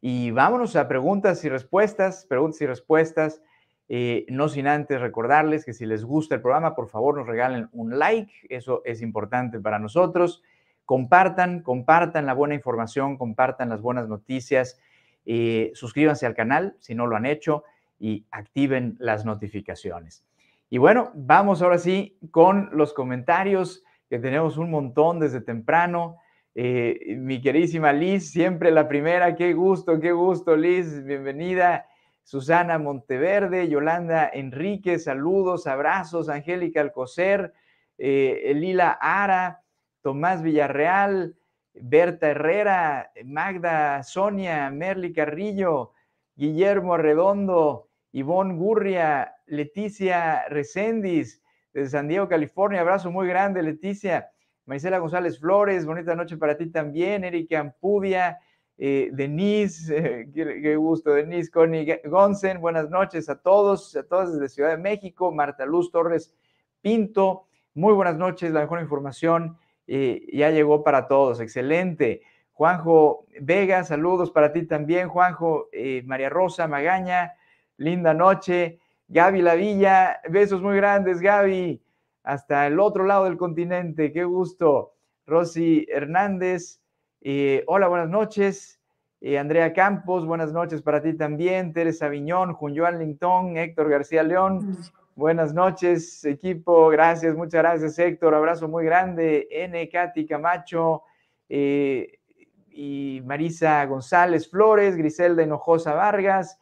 Speaker 1: Y vámonos a preguntas y respuestas, preguntas y respuestas. Eh, no sin antes recordarles que si les gusta el programa, por favor nos regalen un like, eso es importante para nosotros. Compartan, compartan la buena información, compartan las buenas noticias, eh, suscríbanse al canal si no lo han hecho y activen las notificaciones. Y bueno, vamos ahora sí con los comentarios que tenemos un montón desde temprano. Eh, mi queridísima Liz, siempre la primera, qué gusto, qué gusto, Liz, bienvenida. Susana Monteverde, Yolanda Enrique. saludos, abrazos, Angélica Alcocer, eh, Lila Ara, Tomás Villarreal, Berta Herrera, Magda Sonia, Merly Carrillo, Guillermo Redondo, Ivonne Gurria, Leticia Recendis, de San Diego, California, abrazo muy grande, Leticia. Marisela González Flores, bonita noche para ti también, Erika Ampudia, eh, Denise, [laughs] eh, qué, gusto, Denise, Connie Gonsen, buenas noches a todos, a todas desde Ciudad de México, Marta Luz Torres Pinto, muy buenas noches, la mejor información eh, ya llegó para todos, excelente. Juanjo Vega, saludos para ti también, Juanjo, María Rosa Magaña, linda noche. Gaby Lavilla, besos muy grandes, Gaby hasta el otro lado del continente. Qué gusto. Rosy Hernández, eh, hola, buenas noches. Eh, Andrea Campos, buenas noches para ti también. Teresa Viñón, Juan Lintón, Héctor García León, buenas noches, equipo. Gracias, muchas gracias, Héctor. Abrazo muy grande. N. Katy Camacho eh, y Marisa González Flores, Griselda Hinojosa Vargas,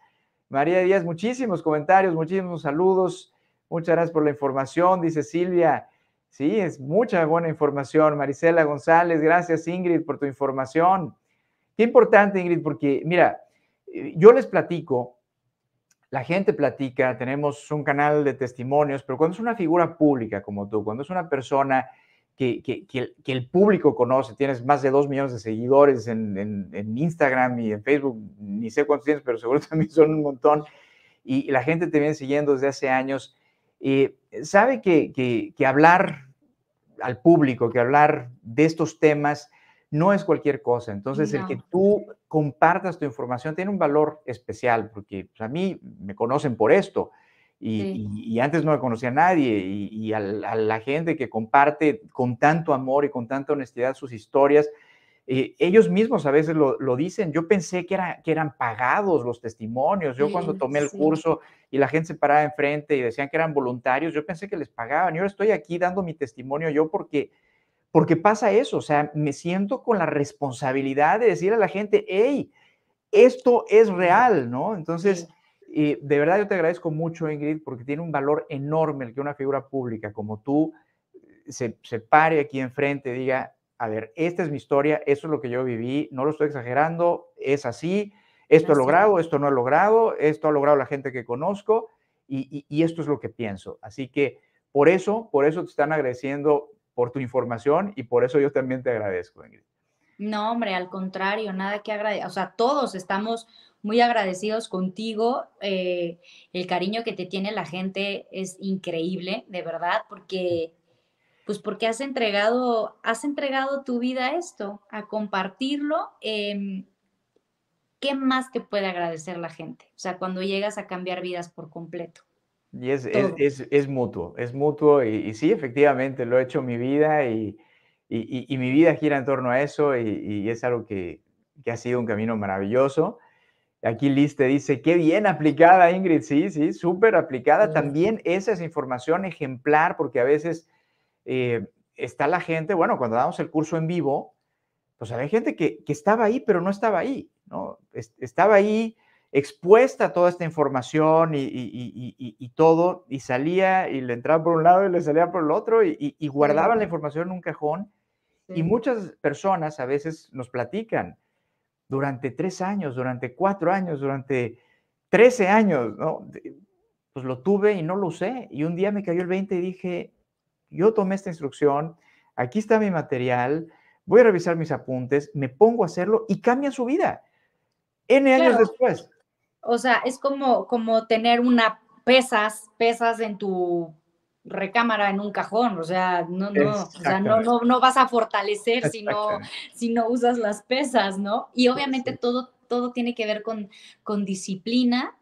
Speaker 1: María Díaz, muchísimos comentarios, muchísimos saludos. Muchas gracias por la información, dice Silvia. Sí, es mucha buena información. Marisela González, gracias Ingrid por tu información. Qué importante, Ingrid, porque mira, eh, yo les platico, la gente platica, tenemos un canal de testimonios, pero cuando es una figura pública como tú, cuando es una persona que, que, el, público conoce, tienes más de dos millones de seguidores en, en Instagram y en Facebook, ni sé cuántos tienes, pero seguro [laughs] también son un montón, y la gente te viene siguiendo desde hace años eh, sabe que, hablar al público, que hablar de estos temas no es cualquier cosa. Entonces, el que tú compartas tu información tiene un valor especial, porque pues, a mí me conocen por esto. Y, antes no me conocía a nadie, y, a, la gente que comparte con tanto amor y con tanta honestidad sus historias, eh, ellos mismos a veces lo, dicen. Yo pensé que, que eran pagados los testimonios. Yo cuando tomé el curso y la gente se paraba enfrente y decían que eran voluntarios, yo pensé que les pagaban. Yo estoy aquí dando mi testimonio yo porque, porque pasa eso. O sea, me siento con la responsabilidad de decir a la gente, hey, esto es real, ¿no? Entonces, eh, de verdad yo te agradezco mucho, Ingrid, porque tiene un valor enorme el que una figura pública como tú eh, se, se pare aquí enfrente, diga, a ver, esta es mi historia, eso es lo que yo viví, no lo estoy exagerando, es así, esto he logrado, esto no he logrado, esto ha logrado la gente que conozco y, esto es lo que pienso. Así que por eso, por eso te están agradeciendo por tu información y por eso yo también te agradezco,
Speaker 2: Ingrid. No, hombre, al contrario, nada que agradecer, o sea, todos estamos muy agradecidos contigo, eh, el cariño que te tiene la gente es increíble, de verdad, porque pues porque has entregado, has entregado tu vida a esto, a compartirlo. Em, ¿Qué más te puede agradecer la gente? O sea, cuando llegas a cambiar vidas por completo.
Speaker 1: Y es, mutuo, es mutuo y, sí, efectivamente, lo he hecho mi vida y, mi vida gira en torno a eso y, es algo que, ha sido un camino maravilloso. Aquí Liz te dice, qué bien aplicada Ingrid, sí, sí, súper aplicada. También esa es información ejemplar porque a veces eh, está la gente, bueno, cuando damos el curso en vivo, pues había gente que, estaba ahí, pero no estaba ahí, ¿no? Estaba ahí expuesta a toda esta información y, todo, y salía y le entraba por un lado y le salía por el otro y, guardaban la información en un cajón. Y muchas personas a veces nos platican durante tres años, durante cuatro años, durante trece años, ¿no? Pues lo tuve y no lo usé. Y un día me cayó el 20 y dije, yo tomé esta instrucción, aquí está mi material, voy a revisar mis apuntes, me pongo a hacerlo y cambia su vida. N años después.
Speaker 2: O sea, es como, como tener una pesas, pesas en tu recámara en un cajón, o sea, no, no, no, vas a fortalecer si no, si no usas las pesas, ¿no? Y obviamente todo, todo tiene que ver con, con disciplina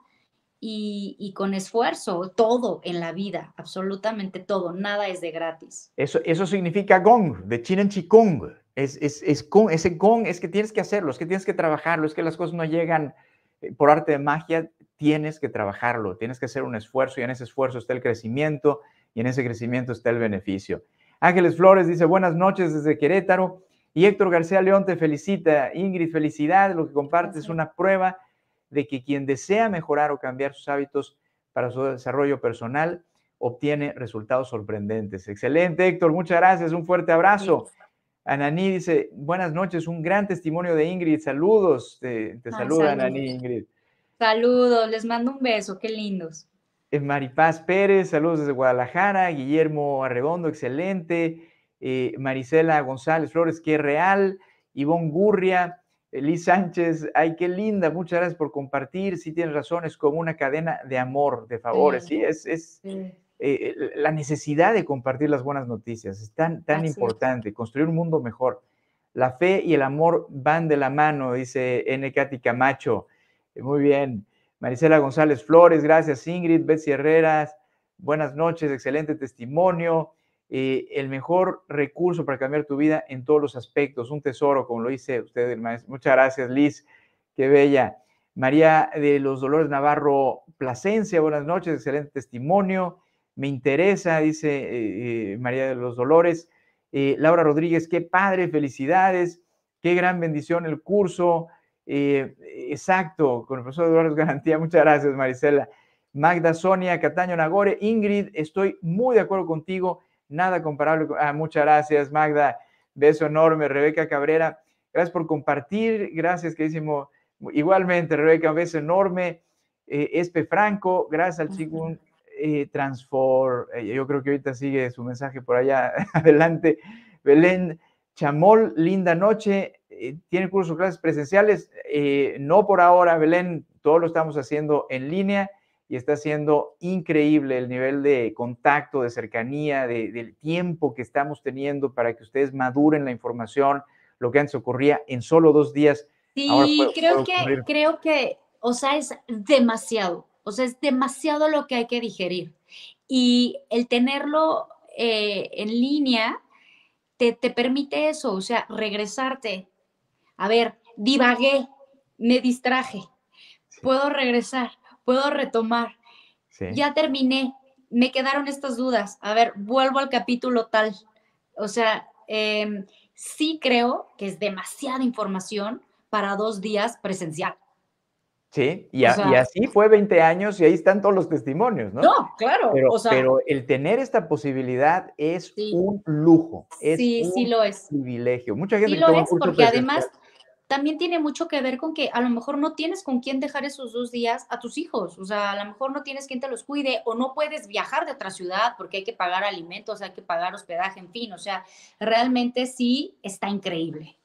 Speaker 2: y, con esfuerzo, todo en la vida, absolutamente todo, nada es de gratis.
Speaker 1: Eso, eso significa gong, de China en chikung. Es, es, gong, ese gong es que tienes que hacerlo, es que tienes que trabajarlo, es que las cosas no llegan eh, por arte de magia, tienes que trabajarlo, tienes que hacer un esfuerzo y en ese esfuerzo está el crecimiento y en ese crecimiento está el beneficio. Ángeles Flores dice buenas noches desde Querétaro y Héctor García León te felicita. Ingrid, felicidad, lo que compartes es una prueba de que quien desea mejorar o cambiar sus hábitos para su desarrollo personal obtiene resultados sorprendentes. Excelente, Héctor, muchas gracias, un fuerte abrazo. Anani Ananí dice, buenas noches, un gran testimonio de Ingrid, saludos, te, ah, saluda saludos. Ingrid.
Speaker 2: Saludos, les mando un beso, qué lindos.
Speaker 1: Eh, Maripaz Pérez, saludos desde Guadalajara, Guillermo Arredondo, excelente, eh, Marisela González Flores, qué real, Ivonne Gurria, Liz Sánchez, ay, qué linda, muchas gracias por compartir. si tienes razón, es como una cadena de amor, de favores. Sí, es, eh, eh, la necesidad de compartir las buenas noticias, es tan, importante, construir un mundo mejor. La fe y el amor van de la mano, dice N. Katy Camacho. Eh, muy bien. Marisela González Flores, gracias Ingrid, Betsy Herreras, buenas noches, excelente testimonio. Eh, el mejor recurso para cambiar tu vida en todos los aspectos, un tesoro, como lo dice usted, el Muchas gracias, Liz, qué bella. María de los Dolores Navarro Plasencia, buenas noches, excelente testimonio. Me interesa, dice eh, eh, María de los Dolores. Laura Rodríguez, qué padre, felicidades, qué gran bendición el curso. exacto, con el profesor Eduardo Garantía, muchas gracias, Marisela. Magda Sonia Cataño Nagore, Ingrid, estoy muy de acuerdo contigo nada comparable. Ah, muchas gracias, Magda. Beso enorme, Rebeca Cabrera. Gracias por compartir. Gracias, hicimos Igualmente, Rebeca, un beso enorme. Eh, Espe Franco, gracias al chico eh, Transfor. Eh, yo creo que ahorita sigue su mensaje por allá [laughs] adelante. Belén Chamol, linda noche. Eh, ¿Tiene cursos clases presenciales? no por ahora, Belén. Todo lo estamos haciendo en línea y está siendo increíble el nivel de contacto, de cercanía, del tiempo que estamos teniendo para que ustedes maduren la información, lo que antes ocurría en solo dos días. Sí, creo que,
Speaker 2: creo que, o sea, es demasiado, o sea, es demasiado lo que hay que digerir. Y el tenerlo eh, en línea te, te permite eso, o sea, regresarte. A ver, divagué, me distraje, puedo regresar puedo retomar. Ya terminé, me quedaron estas dudas. A ver, vuelvo al capítulo tal. O sea, em, sí creo que es demasiada información para dos días presencial.
Speaker 1: Sí, y, así fue 20 años y ahí están todos los testimonios, ¿no? No,
Speaker 2: claro. Pero, pero
Speaker 1: el tener esta posibilidad es un lujo. sí, sí lo es. privilegio. Mucha gente sí lo es porque además
Speaker 2: también tiene mucho que ver con que a lo mejor no tienes con quién dejar esos dos días a tus hijos, o sea, a lo mejor no tienes quien te los cuide o no puedes viajar de otra ciudad porque hay que pagar alimentos, hay que pagar hospedaje, en fin, o sea, realmente sí está increíble.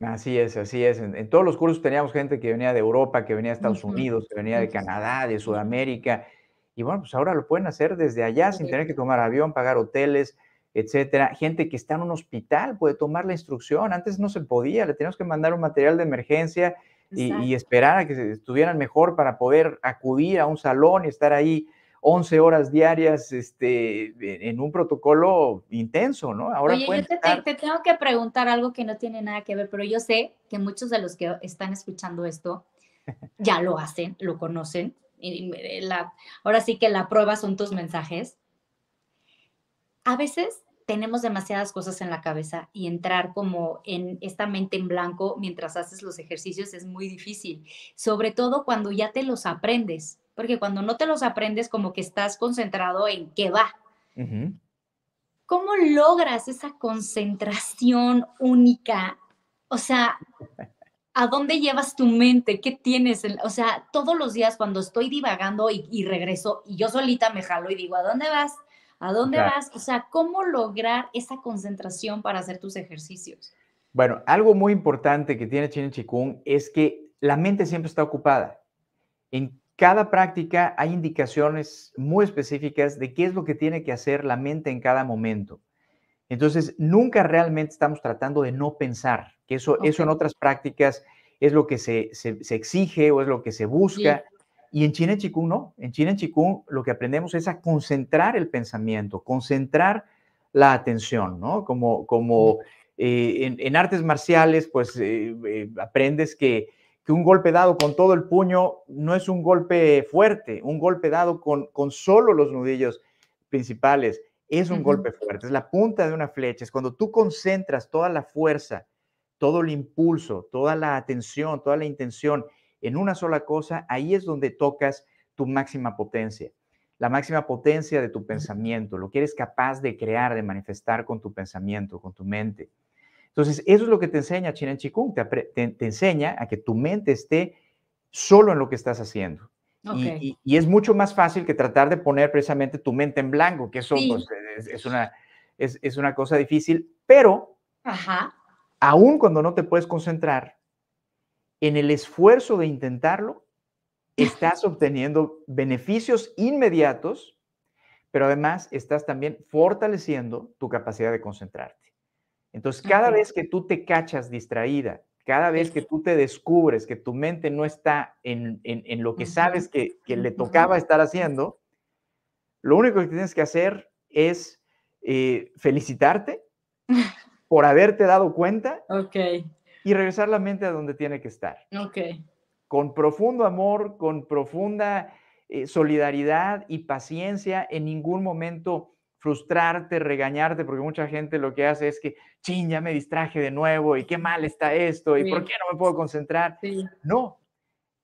Speaker 1: Así es, así es. En, todos los cursos teníamos gente que venía de Europa, que venía de Estados Unidos, que venía de Canadá, de Sudamérica. Y bueno, pues ahora lo pueden hacer desde allá sin tener que tomar avión, pagar hoteles, etcétera. Gente que está en un hospital puede tomar la instrucción. Antes no se podía, le teníamos que mandar un material de emergencia y, esperar a que estuvieran mejor para poder acudir a un salón y estar ahí 11 horas diarias este, e-, en un protocolo intenso, ¿no? Ahora yo te,
Speaker 2: tengo que preguntar algo que no tiene nada que ver, pero yo sé que muchos de los que están escuchando esto ya lo hacen, lo conocen. ahora sí que la prueba son tus mensajes a veces tenemos demasiadas cosas en la cabeza y entrar como en esta mente en blanco mientras haces los ejercicios es muy difícil, sobre todo cuando ya te los aprendes, porque cuando no te los aprendes como que estás concentrado en qué va. ¿Cómo logras esa concentración única? O sea, ¿a dónde llevas tu mente? ¿Qué tienes? O sea, todos los días cuando estoy divagando y, y regreso y yo solita me jalo y digo, ¿a dónde vas? ¿A dónde vas? O sea, ¿cómo lograr esa concentración para hacer tus ejercicios?
Speaker 1: Bueno, algo muy importante que tiene Chen Chikung es que la mente siempre está ocupada. En cada práctica hay indicaciones muy específicas de qué es lo que tiene que hacer la mente en cada momento. Entonces, nunca realmente estamos tratando de no pensar, que eso, eso en otras prácticas es lo que se, se, exige o es lo que se busca. Y en China en Chikung no. En China en Chikung lo que aprendemos es a concentrar el pensamiento, concentrar la atención, ¿no? Como, como eh, en, artes marciales, pues eh, eh, aprendes que, un golpe dado con todo el puño no es un golpe fuerte, un golpe dado con, con solo los nudillos principales es un golpe fuerte, es la punta de una flecha, es cuando tú concentras toda la fuerza, todo el impulso, toda la atención, toda la intención en una sola cosa, ahí es donde tocas tu máxima potencia, la máxima potencia de tu pensamiento, lo que eres capaz de crear, de manifestar con tu pensamiento, con tu mente. Entonces, eso es lo que te enseña Chinen Chikung, te, te, enseña a que tu mente esté solo en lo que estás haciendo. Y, es mucho más fácil que tratar de poner precisamente tu mente en blanco, que eso pues, es, una, es, una cosa difícil, pero aún cuando no te puedes concentrar, en el esfuerzo de intentarlo, [laughs] estás obteniendo beneficios inmediatos, pero además estás también fortaleciendo tu capacidad de concentrarte. Entonces, cada vez que tú te cachas distraída, cada vez que tú te descubres que tu mente no está en, lo que sabes que, le tocaba estar haciendo, lo único que tienes que hacer es eh, felicitarte [laughs] por haberte dado cuenta okay y regresar la mente a donde tiene que estar. Ok. Con profundo amor, con profunda eh, solidaridad y paciencia, en ningún momento frustrarte, regañarte, porque mucha gente lo que hace es que, ching, ya me distraje de nuevo y qué mal está esto y por qué no me puedo concentrar. No,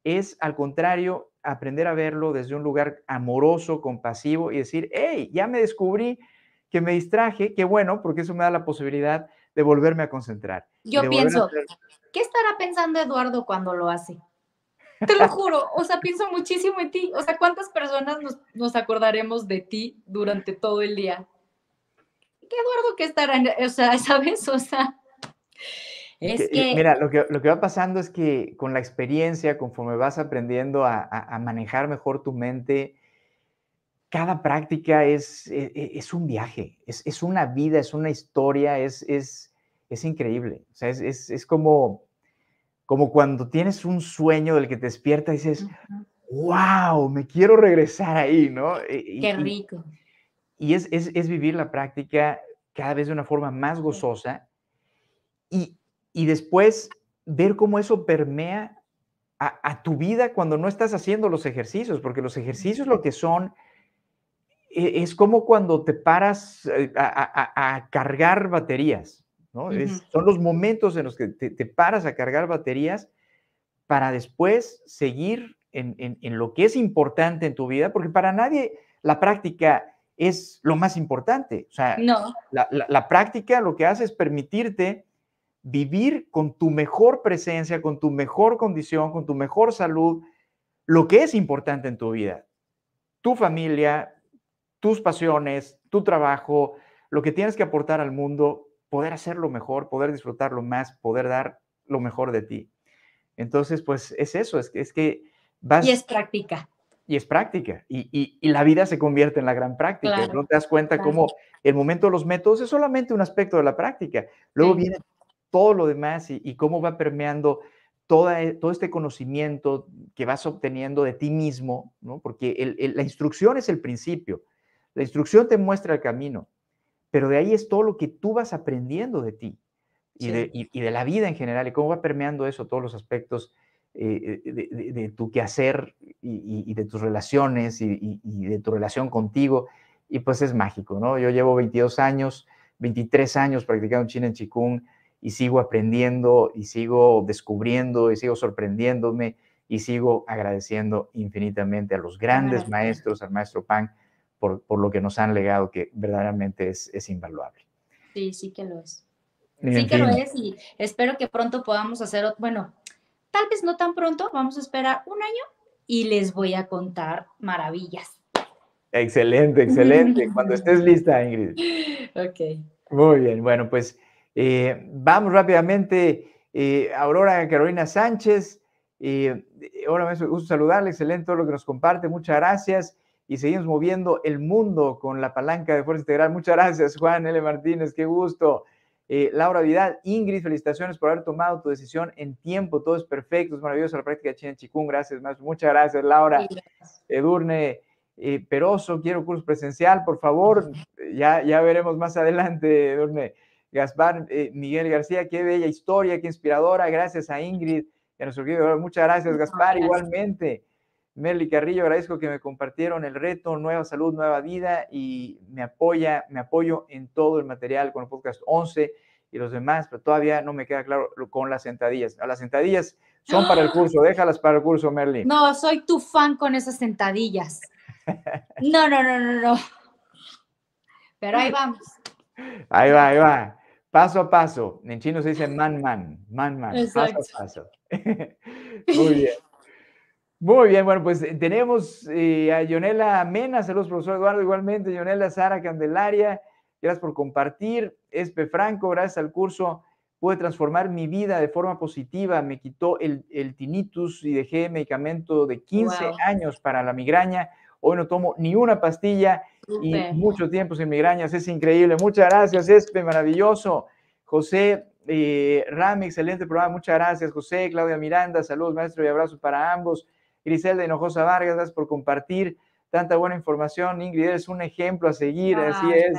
Speaker 1: es al contrario, aprender a verlo desde un lugar amoroso, compasivo y decir, hey, ya me descubrí que me distraje, qué bueno, porque eso me da la posibilidad de volverme a concentrar. Yo pienso,
Speaker 2: ¿qué estará pensando Eduardo cuando lo hace? Te lo juro, o sea, pienso muchísimo en ti. O sea, ¿cuántas personas nos, acordaremos de ti durante todo el día? ¿Qué Eduardo qué estará, o sea, [laughs] sabes, o sea...
Speaker 1: Es que... Mira, lo que, va pasando es que con la experiencia, conforme vas aprendiendo a, manejar mejor tu mente, cada práctica es, e, e, es, un viaje, es, una vida, es una historia, es, es, es increíble. O sea, es, como, como cuando tienes un sueño del que te despierta y dices, wow, me quiero regresar ahí, ¿no? Qué rico. Y, es, vivir la práctica cada vez de una forma más gozosa y, después ver cómo eso permea a, tu vida cuando no estás haciendo los ejercicios, porque los ejercicios lo que son e, es como cuando te paras eh, a cargar baterías son los momentos en los que te, paras a cargar baterías para después seguir en, lo que es importante en tu vida, porque para nadie la práctica es lo más importante. O sea, la, la, práctica lo que hace es permitirte vivir con tu mejor presencia, con tu mejor condición, con tu mejor salud, lo que es importante en tu vida. Tu familia, tus pasiones, tu trabajo, lo que tienes que aportar al mundo, poder hacerlo mejor, poder disfrutarlo más, poder dar lo mejor de ti. Entonces, pues es eso, es que, es que vas... Y es
Speaker 2: práctica.
Speaker 1: Y es práctica. Y, la vida se convierte en la gran práctica. no te das cuenta cómo el momento de los métodos es solamente un aspecto de la práctica. Luego viene todo lo demás y, cómo va permeando toda, e, todo este conocimiento que vas obteniendo de ti mismo, porque la instrucción es el principio. La instrucción te muestra el camino, pero de ahí es todo lo que tú vas aprendiendo de ti y, de, la vida en general y cómo va permeando eso todos los aspectos eh, eh, de, tu quehacer y, de tus relaciones y, de tu relación contigo. Y pues es mágico, ¿no? Yo llevo 22 años, 23 años practicando China en Chikung y sigo aprendiendo y sigo descubriendo y sigo sorprendiéndome y sigo agradeciendo infinitamente a los grandes maestros, al maestro Pang por, por lo que nos han legado, que verdaderamente es, es invaluable.
Speaker 2: Sí, sí que lo es. sí que lo es y espero que pronto podamos hacer, bueno, tal vez no tan pronto, vamos a esperar un año y les voy a contar maravillas.
Speaker 1: Excelente, excelente. Cuando [laughs] estés lista, Ingrid. Ok. Muy bien, bueno, pues eh, vamos rápidamente. Eh, Aurora Carolina Sánchez, eh, eh ahora me gusto saludarle, excelente todo lo que nos comparte, muchas gracias y seguimos moviendo el mundo con la palanca de Fuerza Integral. Muchas gracias, Juan L. Martínez, qué gusto. Eh, Laura Vidal, Ingrid, felicitaciones por haber tomado tu decisión en tiempo, todo es perfecto, es maravilloso la práctica de China Chikung, gracias más, muchas gracias Laura, Edurne eh, Peroso, quiero curso presencial, por favor, ya, ya veremos más adelante Edurne. Gaspar eh, Miguel García, qué bella historia, qué inspiradora, gracias a Ingrid y a nuestro querido, muchas gracias Gaspar, igualmente. Merly Carrillo, agradezco que me compartieron el reto, nueva salud, nueva vida y me apoya, me apoyo en todo el material con el podcast 11 y los demás, pero todavía no me queda claro con las sentadillas. Ah, las sentadillas son para el curso, [gasps] déjalas para el curso, Merly. No,
Speaker 2: soy tu fan con esas sentadillas. No, no, no, no, no. Pero ahí vamos.
Speaker 1: Ahí va, ahí va. Paso a paso. En chino se dice man, man, man, man. Paso a paso. [laughs] Muy bien. Muy bien, bueno, pues eh, tenemos eh, a Yonela Mena, saludos profesor Eduardo, igualmente Yonela Sara Candelaria, gracias por compartir, Espe Franco, gracias al curso pude transformar mi vida de forma positiva, me quitó el, tinnitus y dejé medicamento de 15 años para la migraña, hoy no tomo ni una pastilla y mucho tiempo sin migrañas, es increíble, muchas gracias Espe, maravilloso, José eh, Rami, excelente programa, muchas gracias José, Claudia Miranda, saludos maestro y abrazo para ambos. Griselda Hinojosa Vargas, gracias por compartir tanta buena información. Ingrid, eres un ejemplo a seguir, ah, así es.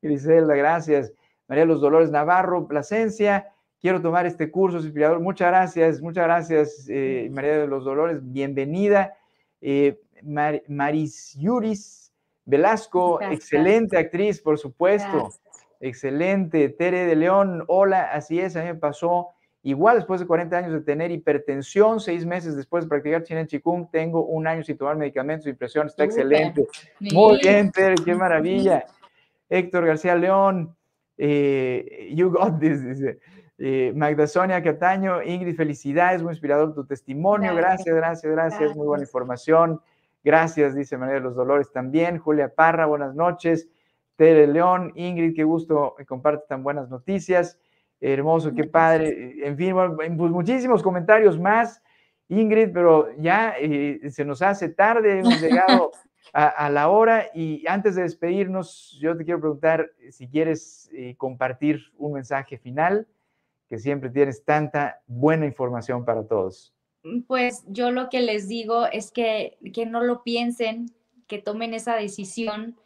Speaker 1: Griselda, gracias. María de Los Dolores Navarro, Plasencia, quiero tomar este curso inspirador. Muchas gracias, muchas eh, gracias, María de los Dolores, bienvenida. Eh, Maris Yuris Velasco, excelente actriz, por supuesto. Excelente. Tere de León, hola, así es, a mí me pasó Igual después de 40 años de tener hipertensión, seis meses después de practicar China Chikung, tengo un año sin tomar medicamentos, y presión está excelente. Muy bien, qué maravilla. Héctor García León, eh, you got this, dice. Eh, Magda Sonia Cataño, Ingrid, felicidades, muy inspirador tu testimonio, gracias, gracias, gracias, muy buena información. Gracias, dice María de los Dolores también. Julia Parra, buenas noches. Tere León, Ingrid, qué gusto que eh, comparte tan buenas noticias hermoso, qué padre. En fin, pues muchísimos comentarios más, Ingrid, pero ya eh, se nos hace tarde, hemos llegado [laughs] a, la hora y antes de despedirnos, yo te quiero preguntar si quieres eh, compartir un mensaje final, que siempre tienes tanta buena información para todos.
Speaker 2: Mm, pues yo lo que les digo es que, que no lo piensen, que tomen esa decisión,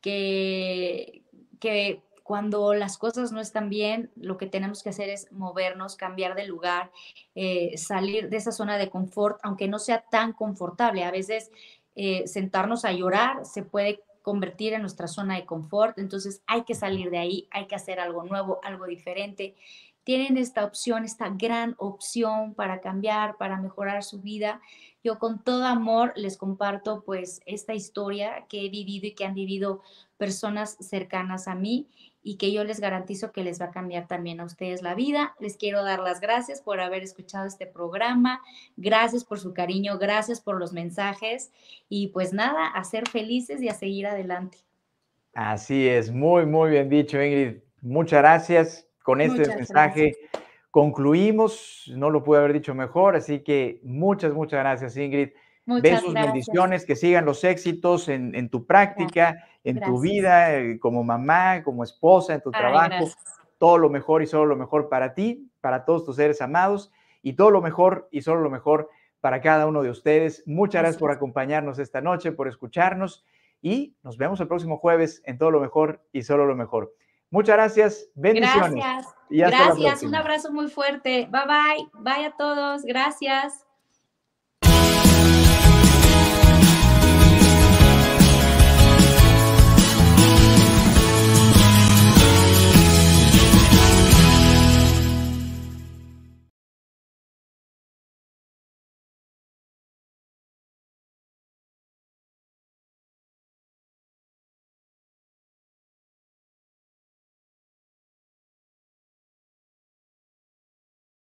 Speaker 2: que, que cuando las cosas no están bien, lo que tenemos que hacer es movernos, cambiar de lugar, eh, salir de esa zona de confort, aunque no sea tan confortable. A veces eh, sentarnos a llorar se puede convertir en nuestra zona de confort, entonces hay que salir de ahí, hay que hacer algo nuevo, algo diferente. Tienen esta opción, esta gran opción para cambiar, para mejorar su vida. Yo con todo amor les comparto pues esta historia que he vivido y que han vivido personas cercanas a mí y que yo les garantizo que les va a cambiar también a ustedes la vida. Les quiero dar las gracias por haber escuchado este programa, gracias por su cariño, gracias por los mensajes y pues nada, a ser felices y a seguir adelante.
Speaker 1: Así es, muy, muy bien dicho, Ingrid. Muchas gracias. Con este mensaje concluimos, no lo pude haber dicho mejor, así que muchas, muchas gracias, Ingrid.
Speaker 2: Muchas Besos, bendiciones,
Speaker 1: que sigan los éxitos en, en tu práctica, en tu vida eh, como mamá, como esposa, en tu trabajo. Todo lo mejor y solo lo mejor para ti, para todos tus seres amados y todo lo mejor y solo lo mejor para cada uno de ustedes. Muchas gracias por acompañarnos esta noche, por escucharnos y nos vemos el próximo jueves en todo lo mejor y solo lo mejor. Muchas gracias, bendiciones. Gracias, y hasta gracias, un
Speaker 2: abrazo muy fuerte. Bye bye, bye a todos, gracias.